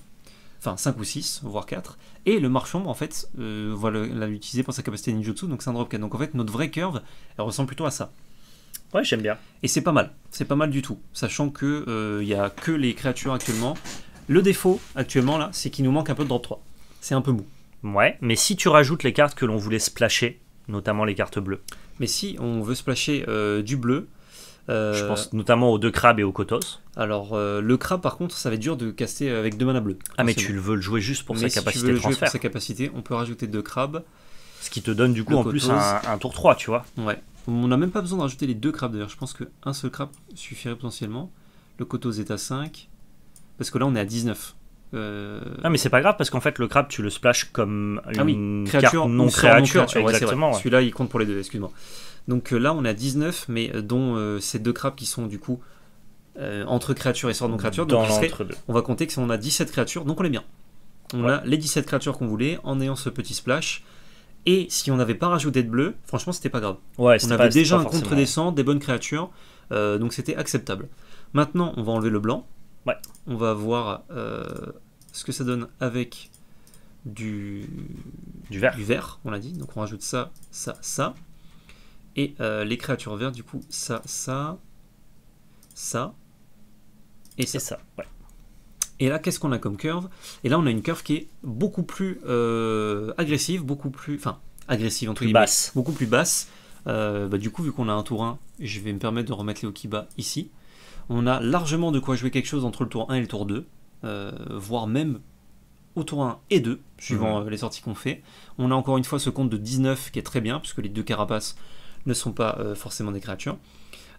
Enfin, 5 ou 6, voire 4. Et le marchand, en fait, euh, on va l'utiliser pour sa capacité ninjutsu, donc c'est un drop 4. Donc en fait, notre vraie curve, elle ressemble plutôt à ça. Ouais, j'aime bien. Et c'est pas mal. C'est pas mal du tout. Sachant que il euh, a que les créatures actuellement. Le défaut actuellement là, c'est qu'il nous manque un peu de drop 3. C'est un peu mou. Ouais, mais si tu rajoutes les cartes que l'on voulait splasher, notamment les cartes bleues. Mais si on veut splasher euh, du bleu. Euh, Je pense notamment aux deux crabes et aux kotos. Alors, le crabe, par contre, ça va être dur de caster avec deux manas bleues. Ah, mais tu le veux le jouer juste pour mais sa si capacité pour sa capacité, on peut rajouter deux crabes. Ce qui te donne du coup en plus un, un tour 3, tu vois. Ouais. On n'a même pas besoin d'ajouter les deux crabes d'ailleurs. Je pense qu'un seul crabe suffirait potentiellement. Le coteau est à 5. Parce que là, on est à 19. Euh... Ah, mais c'est pas grave parce qu'en fait, le crabe, tu le splash comme ah une créature, non créature. Celui-là, il compte pour les deux, excuse-moi. Donc euh, là, on a 19, mais euh, dont euh, ces deux crabes qui sont du coup entre créatures et sort non créature. Donc on va compter que si on a 17 créatures, donc on est bien. On a les 17 créatures qu'on voulait en ayant ce petit splash. Et si on n'avait pas rajouté de bleu, franchement, c'était pas grave. Ouais, on avait déjà un contre-descent, des bonnes créatures, euh, donc c'était acceptable. Maintenant, on va enlever le blanc. Ouais. On va voir euh, ce que ça donne avec du, vert. du vert, on l'a dit. Donc on rajoute ça, ça, ça. Et euh, les créatures vertes, du coup, ça, ça, ça. Et ça. Et ça, ouais. Et là, qu'est-ce qu'on a comme curve Et là, on a une curve qui est beaucoup plus euh, agressive, beaucoup plus. Enfin, agressive entre plus guillemets. Basse. Beaucoup plus basse. Euh, bah, du coup, vu qu'on a un tour 1, je vais me permettre de remettre les Okiba ici. On a largement de quoi jouer quelque chose entre le tour 1 et le tour 2, euh, voire même au tour 1 et 2, suivant les sorties qu'on fait. On a encore une fois ce compte de 19 qui est très bien, puisque les deux carapaces ne sont pas forcément des créatures.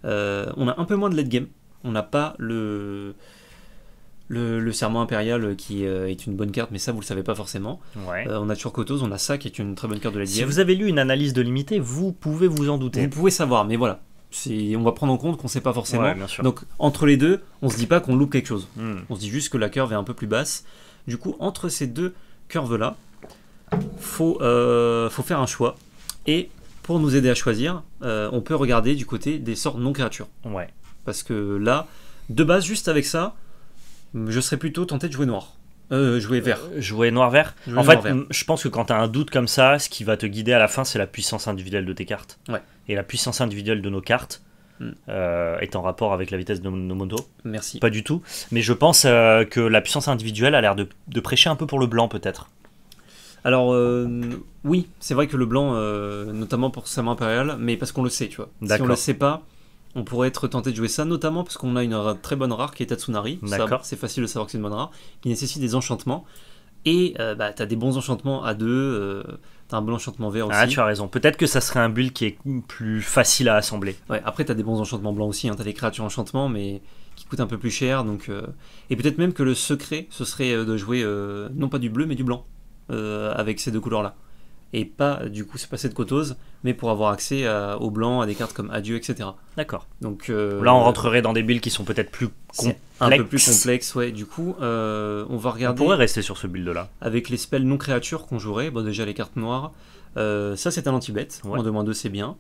on a un peu moins de late game. On n'a pas le le, serment impérial qui euh, est une bonne carte, mais ça vous le savez pas forcément. Euh, on a Turcotos, on a ça qui est une très bonne carte de la DM. Si vous avez lu une analyse de limité, vous pouvez vous en douter. Vous pouvez savoir, mais voilà. On va prendre en compte qu'on sait pas forcément. Donc entre les deux, on se dit pas qu'on loupe quelque chose. Hmm. On se dit juste que la curve est un peu plus basse. Du coup, entre ces deux curves-là, faut, euh, faut faire un choix. Et pour nous aider à choisir, on peut regarder du côté des sorts non créatures. Ouais. Parce que là, de base, juste avec ça, je serais plutôt tenté de jouer noir. Euh, jouer vert. Euh, jouer noir-vert. En fait, je pense que quand tu as un doute comme ça, ce qui va te guider à la fin, c'est la puissance individuelle de tes cartes. Ouais. Et la puissance individuelle de nos cartes mm. euh, est en rapport avec la vitesse de nos motos. Merci. Pas du tout. Mais je pense que la puissance individuelle a l'air de, prêcher un peu pour le blanc, peut-être. Alors, oui, c'est vrai que le blanc, notamment pour sa main impériale, mais parce qu'on le sait, tu vois. Si on le sait pas, on pourrait être tenté de jouer ça, notamment parce qu'on a une très bonne rare qui est Tatsunari. D'accord. C'est facile de savoir que c'est une bonne rare, qui nécessite des enchantements. Et euh, bah, tu as des bons enchantements à deux, euh, un bon enchantement vert ah, aussi. Ah, tu as raison. Peut-être que ça serait un build qui est plus facile à assembler. Ouais, après, tu as des bons enchantements blancs aussi. Hein. T'as Tu créatures enchantements, mais qui coûtent un peu plus cher. Donc, euh. Et peut-être même que le secret, ce serait de jouer non pas du bleu, mais du blanc avec ces deux couleurs-là et pas du coup se passer de cotose, mais pour avoir accès aux au blanc, à des cartes comme Adieu, etc. D'accord. Donc euh, là, on rentrerait dans des builds qui sont peut-être plus complexes. Un peu plus complexes, ouais. Du coup, euh, on va regarder. On pourrait rester sur ce build-là. Avec les spells non créatures qu'on jouerait, bon, déjà les cartes noires. Euh, ça, c'est un anti-bête. Ouais. de 2 2, c'est bien.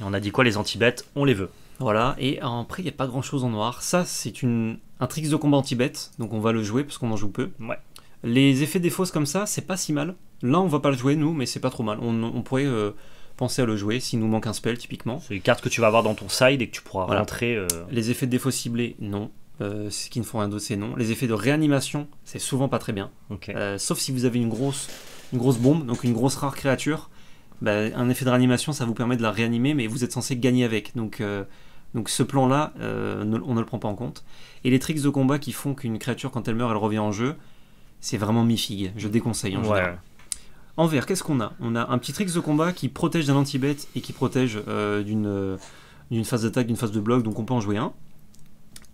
Et on a dit quoi Les anti-bêtes, on les veut. Voilà, et après, il n'y a pas grand chose en noir. Ça, c'est une... un tricks de combat anti-bête, donc on va le jouer parce qu'on en joue peu. Ouais. Les effets des comme ça, c'est pas si mal. Là, on va pas le jouer, nous, mais c'est pas trop mal. On, pourrait euh, penser à le jouer s'il nous manque un spell, typiquement. C'est les cartes que tu vas avoir dans ton side et que tu pourras rentrer. Euh. Les effets de ciblés, non. Euh, ce qui ne font rien d'autre, c'est non. Les effets de réanimation, c'est souvent pas très bien. sauf si vous avez une grosse, une grosse bombe, donc une grosse rare créature. Bah, un effet de réanimation, ça vous permet de la réanimer, mais vous êtes censé gagner avec. Donc. Donc ce plan-là, on ne le prend pas en compte. Et les tricks de combat qui font qu'une créature, quand elle meurt, elle revient en jeu, c'est vraiment mi Je déconseille en En vert, qu'est-ce qu'on a On a un petit trick de combat qui protège d'un anti bête et qui protège euh, euh, d'une phase d'attaque, d'une phase de bloc, donc on peut en jouer un.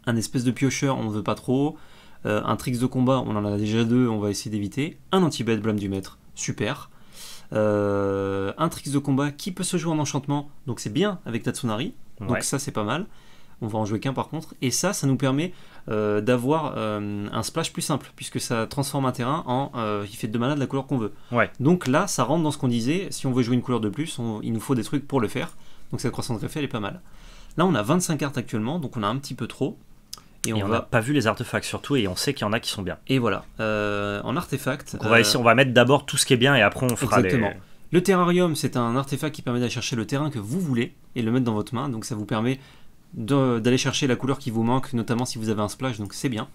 Un espèce de piocheur, on ne veut pas trop. Euh, un tricks de combat, on en a déjà deux, on va essayer d'éviter. Un anti bête blâme du maître, super. un tricks de combat qui peut se jouer en enchantement, donc c'est bien avec Tatsunari, donc ça c'est pas mal. On va en jouer qu'un par contre, et ça, ça nous permet euh, d'avoir euh, un splash plus simple, puisque ça transforme un terrain en euh, il fait de malade la couleur qu'on veut. Donc là, ça rentre dans ce qu'on disait, si on veut jouer une couleur de plus, il nous faut des trucs pour le faire. Donc cette croissance de elle est pas mal. Là, on a 25 cartes actuellement, donc on a un petit peu trop. Et, on n'a pas vu les artefacts surtout, et on sait qu'il y en a qui sont bien. Et voilà, en artefact. on va, essayer, on va mettre d'abord tout ce qui est bien, et après on fera Exactement. Le terrarium, c'est un artefact qui permet d'aller chercher le terrain que vous voulez et le mettre dans votre main. Donc ça vous permet d'aller chercher la couleur qui vous manque, notamment si vous avez un splash, donc c'est bien.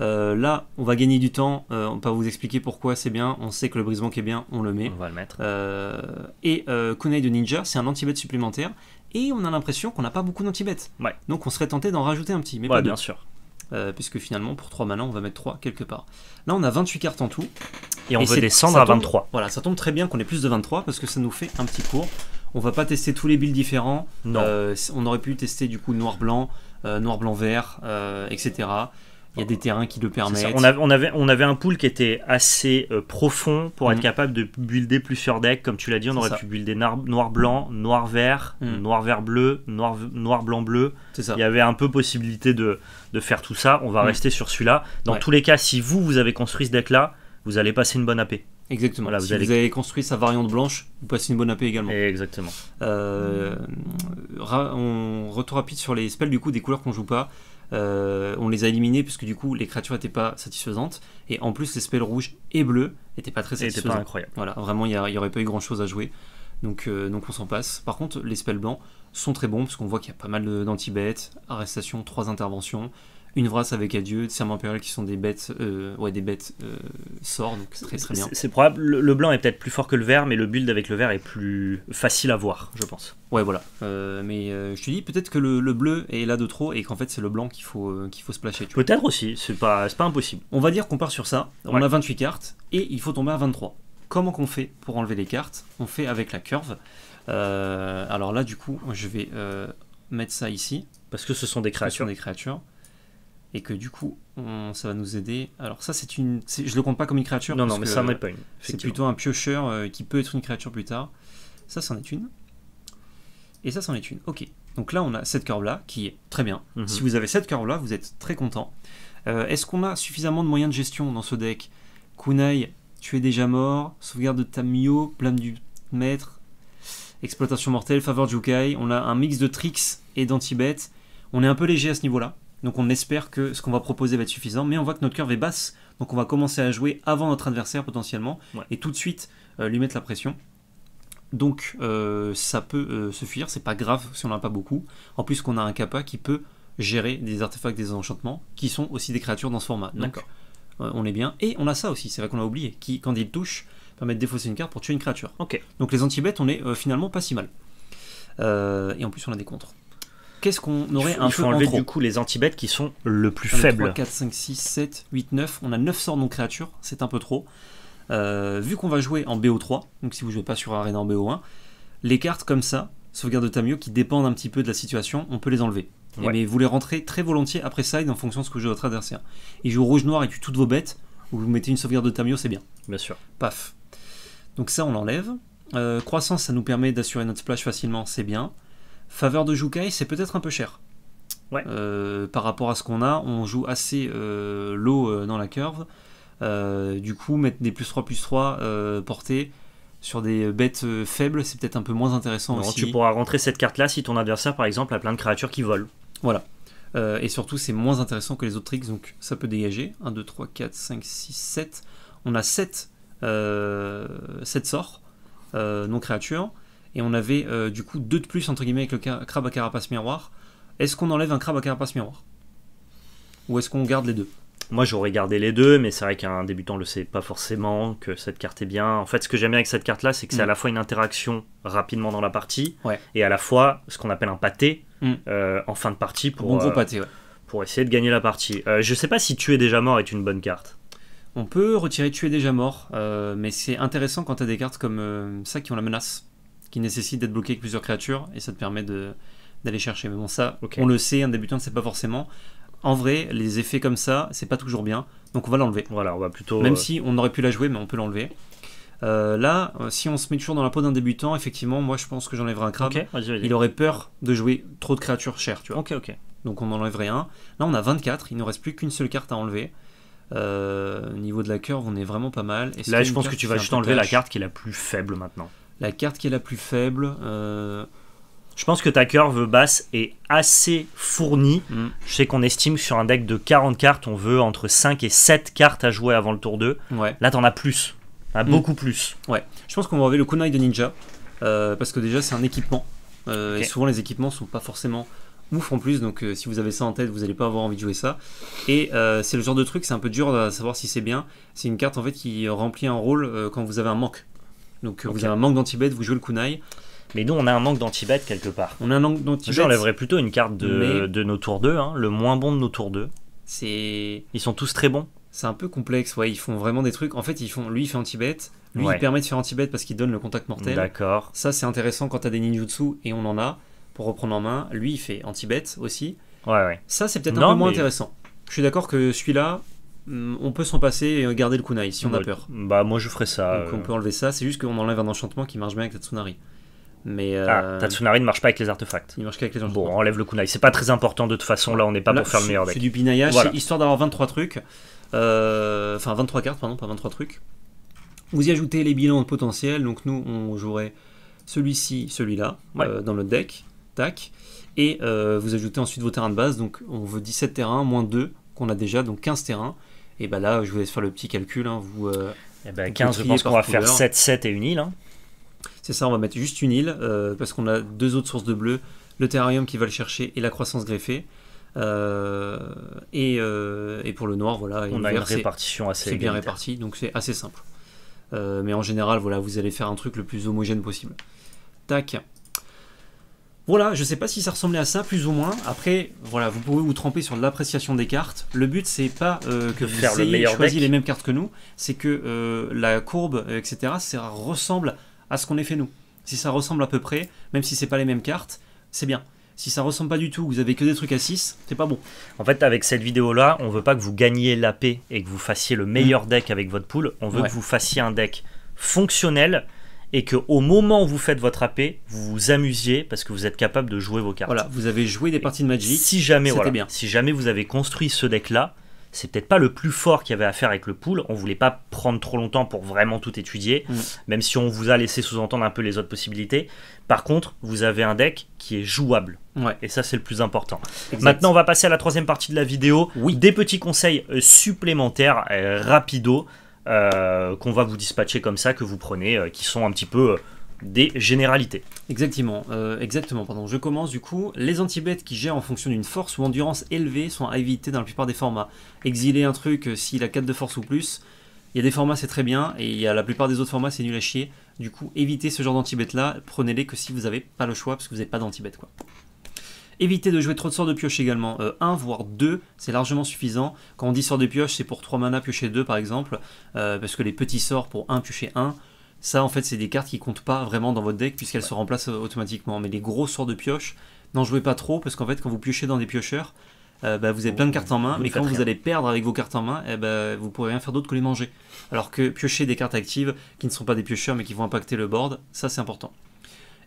Euh, là, on va gagner du temps, euh, on va vous expliquer pourquoi c'est bien, on sait que le brisement qui est bien, on le met. On va le mettre. Euh, et Kunai de Ninja, c'est un anti supplémentaire, et on a l'impression qu'on n'a pas beaucoup d'anti-bet. Ouais. Donc on serait tenté d'en rajouter un petit, mais bien sûr. puisque finalement, pour 3 malins, on va mettre 3 quelque part. Là, on a 28 cartes en tout. Et on veut descendre à 23. voilà, ça tombe très bien qu'on ait plus de 23, parce que ça nous fait un petit cours on va pas tester tous les builds différents. Euh, on aurait pu tester du coup noir-blanc, euh, noir-blanc-vert, etc. Euh, Il y a des terrains qui le permettent. On, on, avait, on avait un pool qui était assez profond pour être mm. capable de builder plusieurs decks. Comme tu l'as dit, on aurait pu builder noir-blanc, noir-vert, mm. noir-vert-bleu, noir-blanc-bleu. Il y avait un peu possibilité de, faire tout ça. On va mm. rester sur celui-là. Dans tous les cas, si vous, vous avez construit ce deck-là, vous allez passer une bonne AP. Exactement. vous si vous avez construit sa variante blanche, vous passez une bonne AP également. Exactement. Euh, on... Retour rapide sur les spells, du coup, des couleurs qu'on joue pas. Euh, on les a éliminés puisque du coup les créatures n'étaient pas satisfaisantes et en plus les spells rouges et bleus n'étaient pas très satisfaisants. Pas incroyable. Voilà, vraiment il n'y aurait pas eu grand chose à jouer. Donc, euh, donc on s'en passe. Par contre, les spells blancs sont très bons parce qu'on voit qu'il y a pas mal d'anti-bêtes, arrestations, trois interventions une vrace avec adieu, serment impérial qui sont des bêtes, euh, ouais, des bêtes euh, donc très très bien. C'est probable. Le, blanc est peut-être plus fort que le vert, mais le build avec le vert est plus facile à voir, je pense. Ouais, voilà. Euh, mais je te dis, peut-être que le, bleu est là de trop et qu'en fait c'est le blanc qu'il faut, qu'il faut splasher. Peut-être aussi, c'est pas, pas impossible. On va dire qu'on part sur ça. On a 28 cartes et il faut tomber à 23. Comment qu'on fait pour enlever les cartes On fait avec la curve. alors là, du coup, je vais mettre ça ici. Parce que ce sont des créatures. Ce sont des créatures et que du coup ça va nous aider. Alors ça c'est une, je le compte pas comme une créature. Non non mais ça n'est pas une. C'est plutôt un piocheur euh, qui peut être une créature plus tard. Ça c'en est une. Et ça c'en est une. Ok. Donc là on a cette curve là qui est très bien. Mhm. Si vous avez cette curve là vous êtes très content. Euh, est-ce qu'on a suffisamment de moyens de gestion dans ce deck Kunai, tu es déjà mort, sauvegarde de Tamio, blâme du maître, exploitation mortelle, faveur Jukai. On a un mix de tricks et danti On est un peu léger à ce niveau-là. Donc on espère que ce qu'on va proposer va être suffisant, mais on voit que notre curve est basse, donc on va commencer à jouer avant notre adversaire potentiellement, et tout de suite euh, lui mettre la pression. Donc euh, ça peut euh, se fuir, c'est pas grave si on n'en a pas beaucoup. En plus qu'on a un kappa qui peut gérer des artefacts des enchantements, qui sont aussi des créatures dans ce format. Donc on est bien. Et on a ça aussi, c'est vrai qu'on a oublié, qui quand il touche, permet de défausser une carte pour tuer une créature. Ok. Donc les anti-bêtes, on est finalement pas si mal. et en plus on a des contres qu'est-ce qu'on aurait un il faut enlever du coup les antibêtes qui sont le plus faible 3, 4, 5, 6, 7, 8, 9. On a 900 non créatures, c'est un peu trop. Euh, vu qu'on va jouer en BO3, donc si vous jouez pas sur Arena en BO1, les cartes comme ça, sauvegarde de Tamio, qui dépendent un petit peu de la situation, on peut les enlever. mais vous les rentrez très volontiers après side en fonction de ce que joue votre adversaire. Il joue rouge-noir et tue toutes vos bêtes, ou vous mettez une sauvegarde de Tamio, c'est bien. Bien sûr. Paf. Donc ça, on l'enlève. Euh, croissance, ça nous permet d'assurer notre splash facilement, c'est bien. Faveur de Jukai, c'est peut-être un peu cher. Euh, par rapport à ce qu'on a, on joue assez euh, low euh, dans la curve. Euh, du coup, mettre des plus 3 plus 3 portés sur des bêtes faibles, c'est peut-être un peu moins intéressant aussi. Tu pourras rentrer cette carte-là si ton adversaire, par exemple, a plein de créatures qui volent. Voilà. et surtout, c'est moins intéressant que les autres tricks, donc ça peut dégager. 1, 2, 3, 4, 5, 6, 7. On a 7, sorts, non créatures et on avait euh, du coup deux de plus entre guillemets avec le crabe à carapace miroir. Est-ce qu'on enlève un crabe à carapace miroir Ou est-ce qu'on garde les deux moi j'aurais gardé les deux, mais c'est vrai qu'un débutant le sait pas forcément que cette carte est bien. En fait, ce que j'aime bien avec cette carte là, c'est que c'est mm. à la fois une interaction rapidement dans la partie et à la fois ce qu'on appelle un pâté mm. euh, en fin de partie euh, pour, essayer de gagner la partie. Je je sais pas si tuer déjà mort est une bonne carte. On peut retirer tuer déjà mort, mais c'est intéressant quand tu as des cartes comme ça qui ont la menace qui nécessite d'être bloqué avec plusieurs créatures et ça te permet d'aller chercher. Mais bon, ça, on le sait, un débutant ne sait pas forcément. En vrai, les effets comme ça, c'est pas toujours bien, donc on va l'enlever. Voilà, on va plutôt. Même euh, si on aurait pu la jouer, mais on peut l'enlever. Euh, là, euh, si on se met toujours dans la peau d'un débutant, effectivement, moi je pense que j'enlèverai un crabe. Il aurait peur de jouer trop de créatures chères, tu vois. Ok, ok. Donc on enlèverait un. Là, on a 24, il ne reste plus qu'une seule carte à enlever. Euh, niveau de la curve, on est vraiment pas mal. Là, je pense que tu vas juste enlever la carte qui est la plus faible maintenant la carte qui est la plus faible. Euh, Je pense que ta curve basse est assez fournie. Mm. Je sais qu'on estime sur un deck de 40 cartes, on veut entre 5 et 7 cartes à jouer avant le tour 2. Ouais. Là, t'en as plus. Mm. beaucoup plus. Ouais. Je pense qu'on va enlever le kunai de ninja. Euh, parce que déjà, c'est un équipement. Euh, et souvent, les équipements sont pas forcément ouf en plus. Donc, si vous avez ça en tête, vous n'allez pas avoir envie de jouer ça. Et c'est le genre de truc, c'est un peu dur à savoir si c'est bien. C'est une carte en fait qui remplit un rôle quand vous avez un manque. Donc euh, vous avez un manque d'anti-bet, vous jouez le kunai. Mais nous, on a un manque d'anti-bet quelque part. On a un manque d'anti-bet. J'enlèverais plutôt une carte de, nos tours 2, hein. le moins bon de nos tours 2. Ils sont tous très bons. C'est un peu complexe, ouais. Ils font vraiment des trucs. En fait, Lui, il fait anti-bet. Lui, il permet de faire anti-bet parce qu'il donne le contact mortel. D'accord. Ça, c'est intéressant quand t'as des ninjutsu et on en a pour reprendre en main. Lui, il fait anti-bet aussi. Ouais, ouais. Ça, c'est peut-être un peu moins intéressant. Je suis d'accord que celui-là, on peut s'en passer et garder le kunai si on a bah, peur. Bah moi je ferais ça. on euh. peut enlever ça, c'est juste qu'on enlève un enchantement qui marche bien avec Tatsunari. Mais euh... Ah, Tatsunari ne marche pas avec les artefacts. Il marche les enchantements. Bon, on enlève le kunai. C'est pas très important de toute façon. Là, on n'est pas pour faire le meilleur deck. C'est du binaya, histoire d'avoir 23 trucs. Euh, enfin, 23 cartes, pardon, pas 23 trucs. Vous y ajoutez les bilans de potentiel. Donc, nous, on jouerait celui-ci, celui-là, euh, dans notre deck. Tac. Et vous ajoutez ensuite vos terrains de base. Donc, on veut 17 terrains, moins 2 qu'on a déjà, donc 15 terrains. Et bien bah là, je vous laisse faire le petit calcul. Hein. vous, 15, euh, eh ben, je pense qu'on va faire 7, 7 et une île. Hein. C'est ça, on va mettre juste une île euh, parce qu'on a deux autres sources de bleu le terrarium qui va le chercher et la croissance greffée. Euh, et, et, pour le noir, voilà. On a une répartition assez C'est bien réparti, donc c'est assez simple. mais en général, voilà, vous allez faire un truc le plus homogène possible. Tac. Voilà, je sais pas si ça ressemblait à ça, plus ou moins. Après, voilà, vous pouvez vous tremper sur l'appréciation des cartes. Le but, c'est pas euh, que vous ayez choisi les mêmes cartes que nous, c'est que euh, la courbe, etc., ça ressemble à ce qu'on ait fait nous. Si ça ressemble à peu près, même si c'est pas les mêmes cartes, c'est bien. Si ça ressemble pas du tout, vous avez que des trucs à 6, c'est pas bon. En fait, avec cette vidéo-là, on veut pas que vous gagniez la paix et que vous fassiez le meilleur mm. deck avec votre pool. On veut que vous fassiez un deck fonctionnel, et que au moment où vous faites votre AP, vous vous amusiez parce que vous êtes capable de jouer vos cartes. Voilà, vous avez joué des parties de Magic. Si jamais, si jamais vous avez construit ce deck-là, c'est peut-être pas le plus fort qu'il y avait à faire avec le pool. On voulait pas prendre trop longtemps pour vraiment tout étudier, mm. même si on vous a laissé sous-entendre un peu les autres possibilités. Par contre, vous avez un deck qui est jouable. Et ça, c'est le plus important. Maintenant, on va passer à la troisième partie de la vidéo. Oui. Des petits conseils euh, supplémentaires, euh, rapido. Euh, qu'on va vous dispatcher comme ça, que vous prenez, euh, qui sont un petit peu euh, des généralités. Exactement, exactement, pardon. Je commence du coup. Les anti qui gèrent en fonction d'une force ou endurance élevée sont à éviter dans la plupart des formats. Exiler un truc s'il a 4 de force ou plus. Il y a des formats c'est très bien et il y a la plupart des autres formats c'est nul à chier. Du coup évitez ce genre danti là, prenez-les que si vous n'avez pas le choix parce que vous n'avez pas danti quoi. Évitez de jouer trop de sorts de pioche également. 1 euh, voire 2, c'est largement suffisant. Quand on dit sorts de pioche, c'est pour 3 mana piocher 2 par exemple. Euh, parce que les petits sorts pour 1 piocher 1, ça en fait c'est des cartes qui comptent pas vraiment dans votre deck puisqu'elles se remplacent euh, automatiquement. Mais les gros sorts de pioche, n'en jouez pas trop parce qu'en fait quand vous piochez dans des piocheurs, bah, vous avez plein de cartes en main, mais quand vous allez perdre avec vos cartes en main, eh ben, vous pourrez rien faire d'autre que les manger. Alors que piocher des cartes actives qui ne sont pas des piocheurs mais qui vont impacter le board, ça c'est important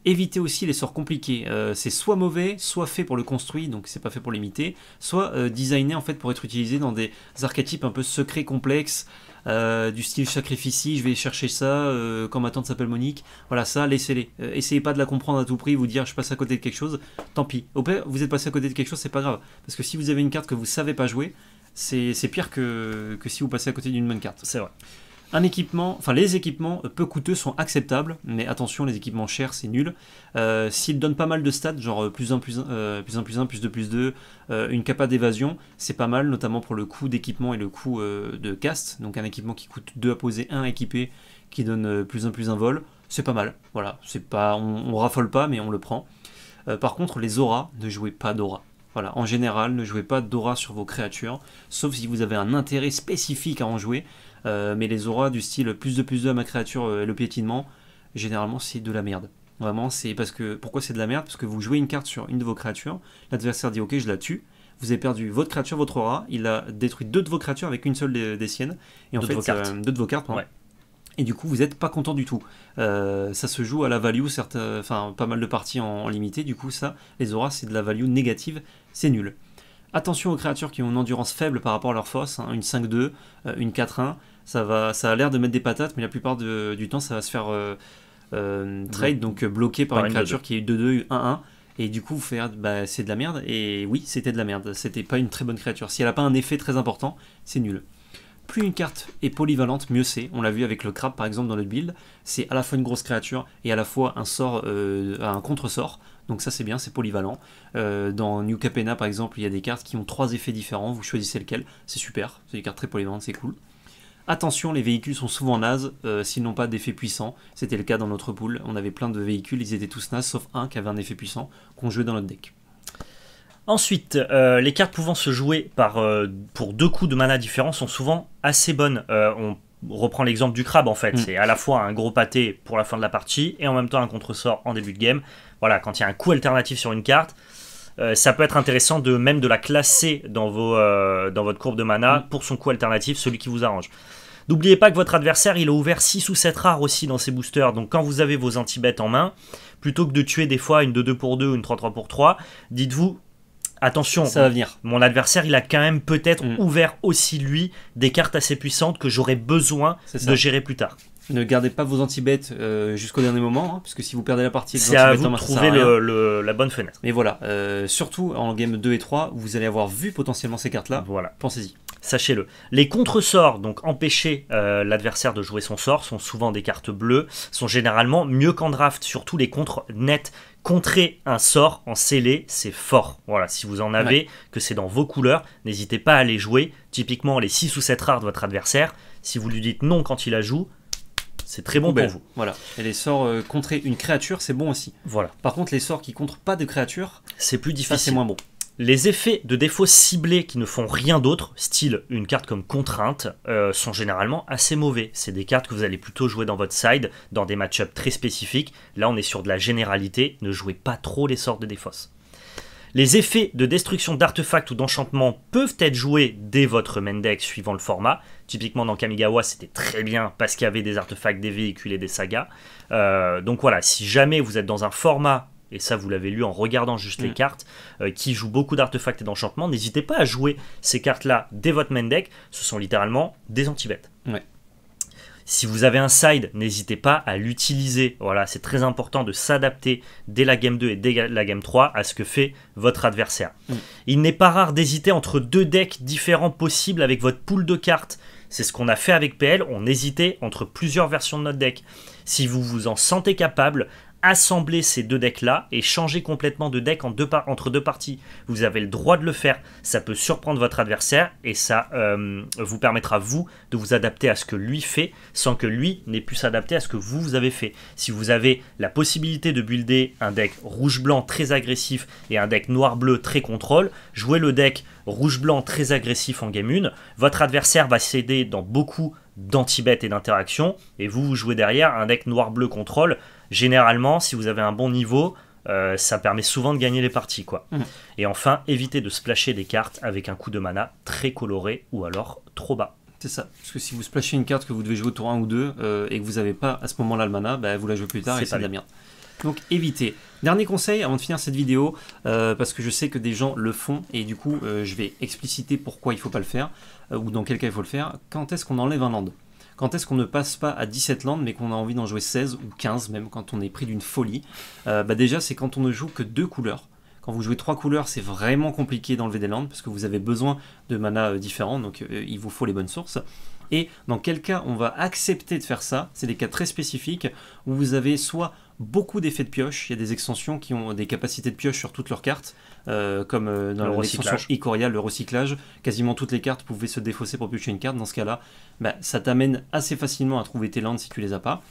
évitez aussi les sorts compliqués. Euh, c'est soit mauvais, soit fait pour le construire, donc c'est pas fait pour l'imiter, soit euh, designé en fait pour être utilisé dans des archétypes un peu secrets, complexes, euh, du style sacrifice, je vais chercher ça, quand ma tante s'appelle Monique, voilà ça, laissez-les. essayez pas de la comprendre à tout prix, vous dire je passe à côté de quelque chose, tant pis. Au pire, vous êtes passé à côté de quelque chose, c'est pas grave. Parce que si vous avez une carte que vous savez pas jouer, c'est pire que, que si vous passez à côté d'une bonne carte, c'est vrai un équipement, enfin les équipements peu coûteux sont acceptables, mais attention, les équipements chers, c'est nul. Euh, s'ils donnent pas mal de stats, genre euh, plus 1, plus 1, euh, plus plus plus 2, plus 2, une capa d'évasion, c'est pas mal, notamment pour le coût d'équipement et le coût de cast. Donc un équipement qui coûte 2 à poser, 1 à équiper, qui donne plus 1, plus 1 vol, c'est pas mal. Voilà, c'est pas, on, on, raffole pas, mais on le prend. par contre, les auras, ne jouez pas d'aura. Voilà, en général, ne jouez pas d'aura sur vos créatures, sauf si vous avez un intérêt spécifique à en jouer. Euh, mais les auras du style plus de plus de à ma créature, euh, le piétinement, généralement c'est de la merde. Vraiment, c'est parce que. Pourquoi c'est de la merde Parce que vous jouez une carte sur une de vos créatures, l'adversaire dit ok, je la tue. Vous avez perdu votre créature, votre aura, il a détruit deux de vos créatures avec une seule des, siennes. Et en deux de vos cartes. Euh, et du coup, vous n'êtes pas content du tout. ça se joue à la value, enfin, pas mal de parties en, limité. Du coup, ça, les auras, c'est de la value négative, c'est nul. Attention aux créatures qui ont une endurance faible par rapport à leur force, hein, une 5-2, une 4-1 ça, va, ça a l'air de mettre des patates, mais la plupart du temps, ça va se faire euh, euh, trade, donc euh, bloqué par, une, créature qui est 2-2, 1-1. Et du coup, vous bah, c'est de la merde. Et oui, c'était de la merde. C'était pas une très bonne créature. Si elle a pas un effet très important, c'est nul. Plus une carte est polyvalente, mieux c'est. On l'a vu avec le crabe par exemple dans notre build. C'est à la fois une grosse créature et à la fois un sort, un contre-sort. Donc ça c'est bien, c'est polyvalent. dans New Capena par exemple, il y a des cartes qui ont trois effets différents. Vous choisissez lequel. C'est super. C'est des cartes très polyvalentes, c'est cool. Attention, les véhicules sont souvent nazes, euh, s'ils n'ont pas d'effet puissant. C'était le cas dans notre pool. On avait plein de véhicules, ils étaient tous nazes, sauf un qui avait un effet puissant qu'on jouait dans notre deck. Ensuite, euh, les cartes pouvant se jouer par, euh, pour deux coups de mana différents sont souvent assez bonnes. on reprend l'exemple du crabe en fait. Mm. C'est à la fois un gros pâté pour la fin de la partie et en même temps un contre-sort en début de game. Voilà, quand il y a un coup alternatif sur une carte, euh, ça peut être intéressant de même de la classer dans, vos, euh, dans votre courbe de mana mm. pour son coup alternatif, celui qui vous arrange. N'oubliez pas que votre adversaire, il a ouvert 6 ou 7 rares aussi dans ses boosters. Donc quand vous avez vos anti-bêtes en main, plutôt que de tuer des fois une 2 2 pour 2 ou une 3-3 pour 3, dites-vous, attention, ça venir. Mon adversaire, il a quand même peut-être mm. ouvert aussi lui des cartes assez puissantes que j'aurais besoin de gérer plus tard ne gardez pas vos anti-bêtes euh, jusqu'au dernier moment, hein, parce que si vous perdez la partie, c'est à vous de trouver la bonne fenêtre. Mais voilà, euh, surtout en game 2 et 3, vous allez avoir vu potentiellement ces cartes-là. Voilà. Pensez-y. Sachez-le. Les contre-sorts donc empêcher euh, l'adversaire de jouer son sort, sont souvent des cartes bleues, sont généralement mieux qu'en draft, surtout les contres nets contrer un sort en scellé, c'est fort. Voilà, si vous en avez, que c'est dans vos couleurs, n'hésitez pas à les jouer. Typiquement, les 6 ou 7 rares de votre adversaire, si vous lui dites non quand il la joue, c'est très bon pour vous. Voilà. Et les sorts euh, contrer une créature, c'est bon aussi. Voilà. Par contre, les sorts qui contrent pas de créature, c'est plus difficile. C'est moins bon. Les effets de défauts ciblés qui ne font rien d'autre, style une carte comme contrainte, euh, sont généralement assez mauvais. C'est des cartes que vous allez plutôt jouer dans votre side, dans des match-ups très spécifiques. Là, on est sur de la généralité. Ne jouez pas trop les sorts de défauts les effets de destruction d'artefacts ou d'enchantements peuvent être joués dès votre main deck suivant le format. Typiquement dans Kamigawa, c'était très bien parce qu'il y avait des artefacts, des véhicules et des sagas. Euh, donc voilà, si jamais vous êtes dans un format et ça vous l'avez lu en regardant juste les mm. cartes, euh, qui jouent beaucoup d'artefacts et d'enchantements, n'hésitez pas à jouer ces cartes-là dès votre main deck, ce sont littéralement des anti-bêtes. Si vous avez un side, n'hésitez pas à l'utiliser. Voilà, c'est très important de s'adapter dès la game 2 et dès la game 3 à ce que fait votre adversaire. Mm. Il n'est pas rare d'hésiter entre deux decks différents possibles avec votre pool de cartes. C'est ce qu'on a fait avec PL, on hésitait entre plusieurs versions de notre deck. Si vous vous en sentez capable, assembler ces deux decks là et changer complètement de deck entre deux parties. Vous avez le droit de le faire, ça peut surprendre votre adversaire et ça euh, vous permettra vous de vous adapter à ce que lui fait sans que lui n'ait pu s'adapter à ce que vous, avez fait. Si vous avez la possibilité de builder un deck rouge-blanc très agressif et un deck noir-bleu très contrôle, jouez le deck rouge-blanc très agressif en game 1. Votre adversaire va céder dans beaucoup danti bêtes et d'interactions et vous, vous jouez derrière un deck noir-bleu contrôle généralement, si vous avez un bon niveau, euh, ça permet souvent de gagner les parties. quoi. Mmh. Et enfin, évitez de splasher des cartes avec un coup de mana très coloré ou alors trop bas. C'est ça, parce que si vous splashez une carte que vous devez jouer au tour 1 ou 2 euh, et que vous n'avez pas à ce moment-là le mana, bah, vous la jouez plus tard et ça de la Donc évitez. Dernier conseil avant de finir cette vidéo, euh, parce que je sais que des gens le font et du coup je vais expliciter pourquoi il ne faut pas le faire ou dans quel cas il faut le faire. Quand est-ce qu'on enlève un land quand est-ce qu'on ne passe pas à 17 landes mais qu'on a envie d'en jouer 16 ou 15 même quand on est pris d'une folie euh, bah Déjà, c'est quand on ne joue que deux couleurs. Quand vous jouez trois couleurs, c'est vraiment compliqué d'enlever des landes parce que vous avez besoin de mana euh, différents, donc euh, il vous faut les bonnes sources. Et dans quel cas on va accepter de faire ça C'est des cas très spécifiques où vous avez soit beaucoup d'effets de pioche. Il y a des extensions qui ont des capacités de pioche sur toutes leurs cartes, comme dans dans l'extension Icoria, le recyclage. Quasiment toutes les cartes pouvaient se défausser pour piocher une carte. Dans ce cas-là, bah, ça t'amène assez facilement à trouver tes landes si tu les as pas.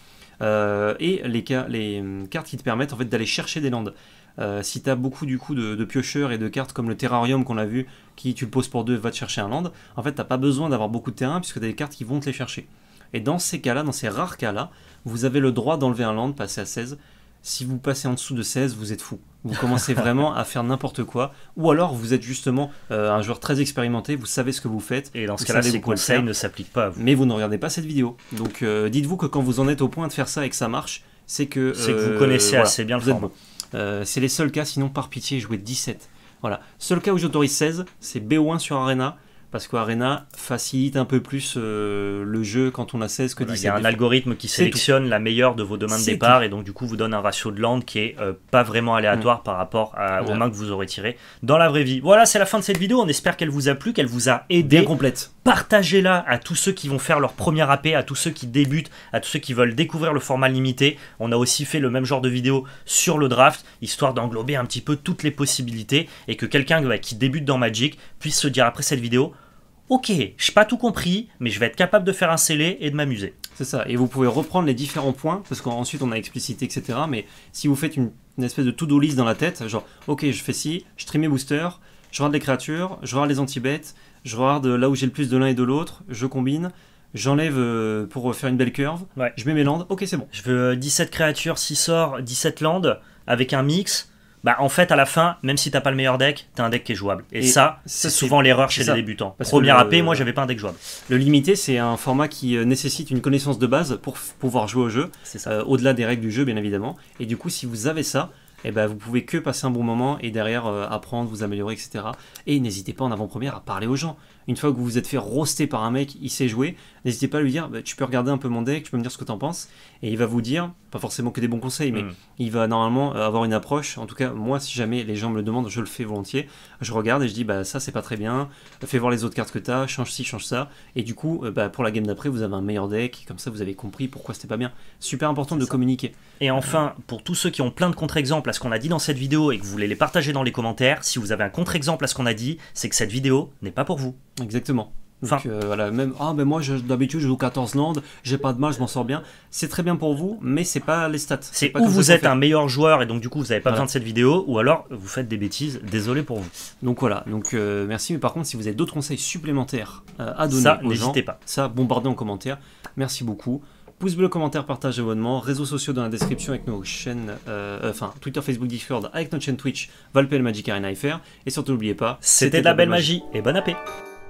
Euh, et les, hum, cartes qui te permettent en fait d'aller chercher des landes. Euh, si tu as beaucoup du coup de, piocheurs et de cartes comme le terrarium qu'on a vu, qui tu le poses pour deux, va te chercher un land, en fait t'as pas besoin d'avoir beaucoup de terrain puisque tu as des cartes qui vont te les chercher. Et dans ces cas-là, dans ces rares cas-là, vous avez le droit d'enlever un land, passer à 16, si vous passez en dessous de 16, vous êtes fou. Vous commencez vraiment à faire n'importe quoi. Ou alors, vous êtes justement euh, un joueur très expérimenté, vous savez ce que vous faites. Et dans ce cas-là, les conseils ne s'appliquent pas. À vous. Mais vous ne regardez pas cette vidéo. Donc, euh, dites-vous que quand vous en êtes au point de faire ça et que ça marche, c'est que, vous euh, connaissez assez bien le format. Bon. c'est les seuls cas, sinon, par pitié, jouez 17. Voilà. Seul cas où j'autorise 16, c'est BO1 sur Arena parce qu'Arena facilite un peu plus euh, le jeu quand on a 16 que disait. C'est un algorithme qui sélectionne la meilleure de vos deux mains de départ et donc du coup vous donne un ratio de land qui est euh, pas vraiment aléatoire mm. par rapport aux mains que vous aurez tirées dans la vraie vie. Voilà, c'est la fin de cette vidéo. On espère qu'elle vous a plu, qu'elle vous a aidé. complète. Partagez-la à tous ceux qui vont faire leur premier AP, à tous ceux qui débutent, à tous ceux qui veulent découvrir le format limité. On a aussi fait le même genre de vidéo sur le draft, histoire d'englober un petit peu toutes les possibilités et que quelqu'un qui débute dans Magic puisse se dire après cette vidéo, Ok, je pas tout compris, mais je vais être capable de faire un scellé et de m'amuser. C'est ça, et vous pouvez reprendre les différents points, parce qu'ensuite on a explicité, etc. Mais si vous faites une, espèce de to-do list dans la tête, genre, ok, je fais ci, je trim mes boosters, je regarde les créatures, je regarde les anti-bêtes, je regarde euh, là où j'ai le plus de l'un et de l'autre, je combine, j'enlève euh, pour faire une belle curve, je mets mes landes, ok c'est bon. Je veux 17 euh, créatures, 6 sorts, 17 landes, avec un mix. Bah en fait à la fin, même si t'as pas le meilleur deck, t'as un deck qui est jouable. Et, ça, c'est souvent l'erreur chez les débutants. Parce Premier AP, moi j'avais pas un deck jouable. Le limité, c'est un format qui nécessite une connaissance de base pour pouvoir jouer au jeu, au-delà des règles du jeu bien évidemment. Et du coup, si vous avez ça, et eh ben, vous pouvez que passer un bon moment et derrière euh, apprendre, vous améliorer, etc. Et n'hésitez pas en avant-première à parler aux gens. Une fois que vous vous êtes fait roaster par un mec, il sait jouer, n'hésitez pas à lui dire bah, Tu peux regarder un peu mon deck, tu peux me dire ce que t'en penses. Et il va vous dire, pas forcément que des bons conseils, mais mm. il va normalement euh, avoir une approche. En tout cas, moi, si jamais les gens me le demandent, je le fais volontiers. Je regarde et je dis Bah, ça, c'est pas très bien. Fais voir les autres cartes que t'as, change ci, change ça. Et du coup, euh, bah, pour la game d'après, vous avez un meilleur deck. Comme ça, vous avez compris pourquoi c'était pas bien. Super important de communiquer. Et enfin, pour tous ceux qui ont plein de contre-exemples à ce qu'on a dit dans cette vidéo et que vous voulez les partager dans les commentaires, si vous avez un contre-exemple à ce qu'on a dit, c'est que cette vidéo n'est pas pour vous. Exactement. Euh, voilà, même ah mais moi d'habitude je joue 14 landes, j'ai pas de mal, je m'en sors bien. C'est très bien pour vous, mais c'est pas les stats. C'est ou vous êtes un meilleur joueur et donc du coup vous avez pas besoin de cette vidéo, ou alors vous faites des bêtises. Désolé pour vous. Donc voilà, donc euh, merci. Mais par contre, si vous avez d'autres conseils supplémentaires euh, à donner n'hésitez pas. ça bombardez en commentaire. Merci beaucoup. Pouce bleu, commentaire, partage, abonnement, réseaux sociaux dans la description avec nos chaînes, enfin Twitter, Facebook, Discord, avec notre chaîne Twitch, Valpel, Magic Arena Et surtout n'oubliez pas, c'était de la belle magie. et bonne appétit.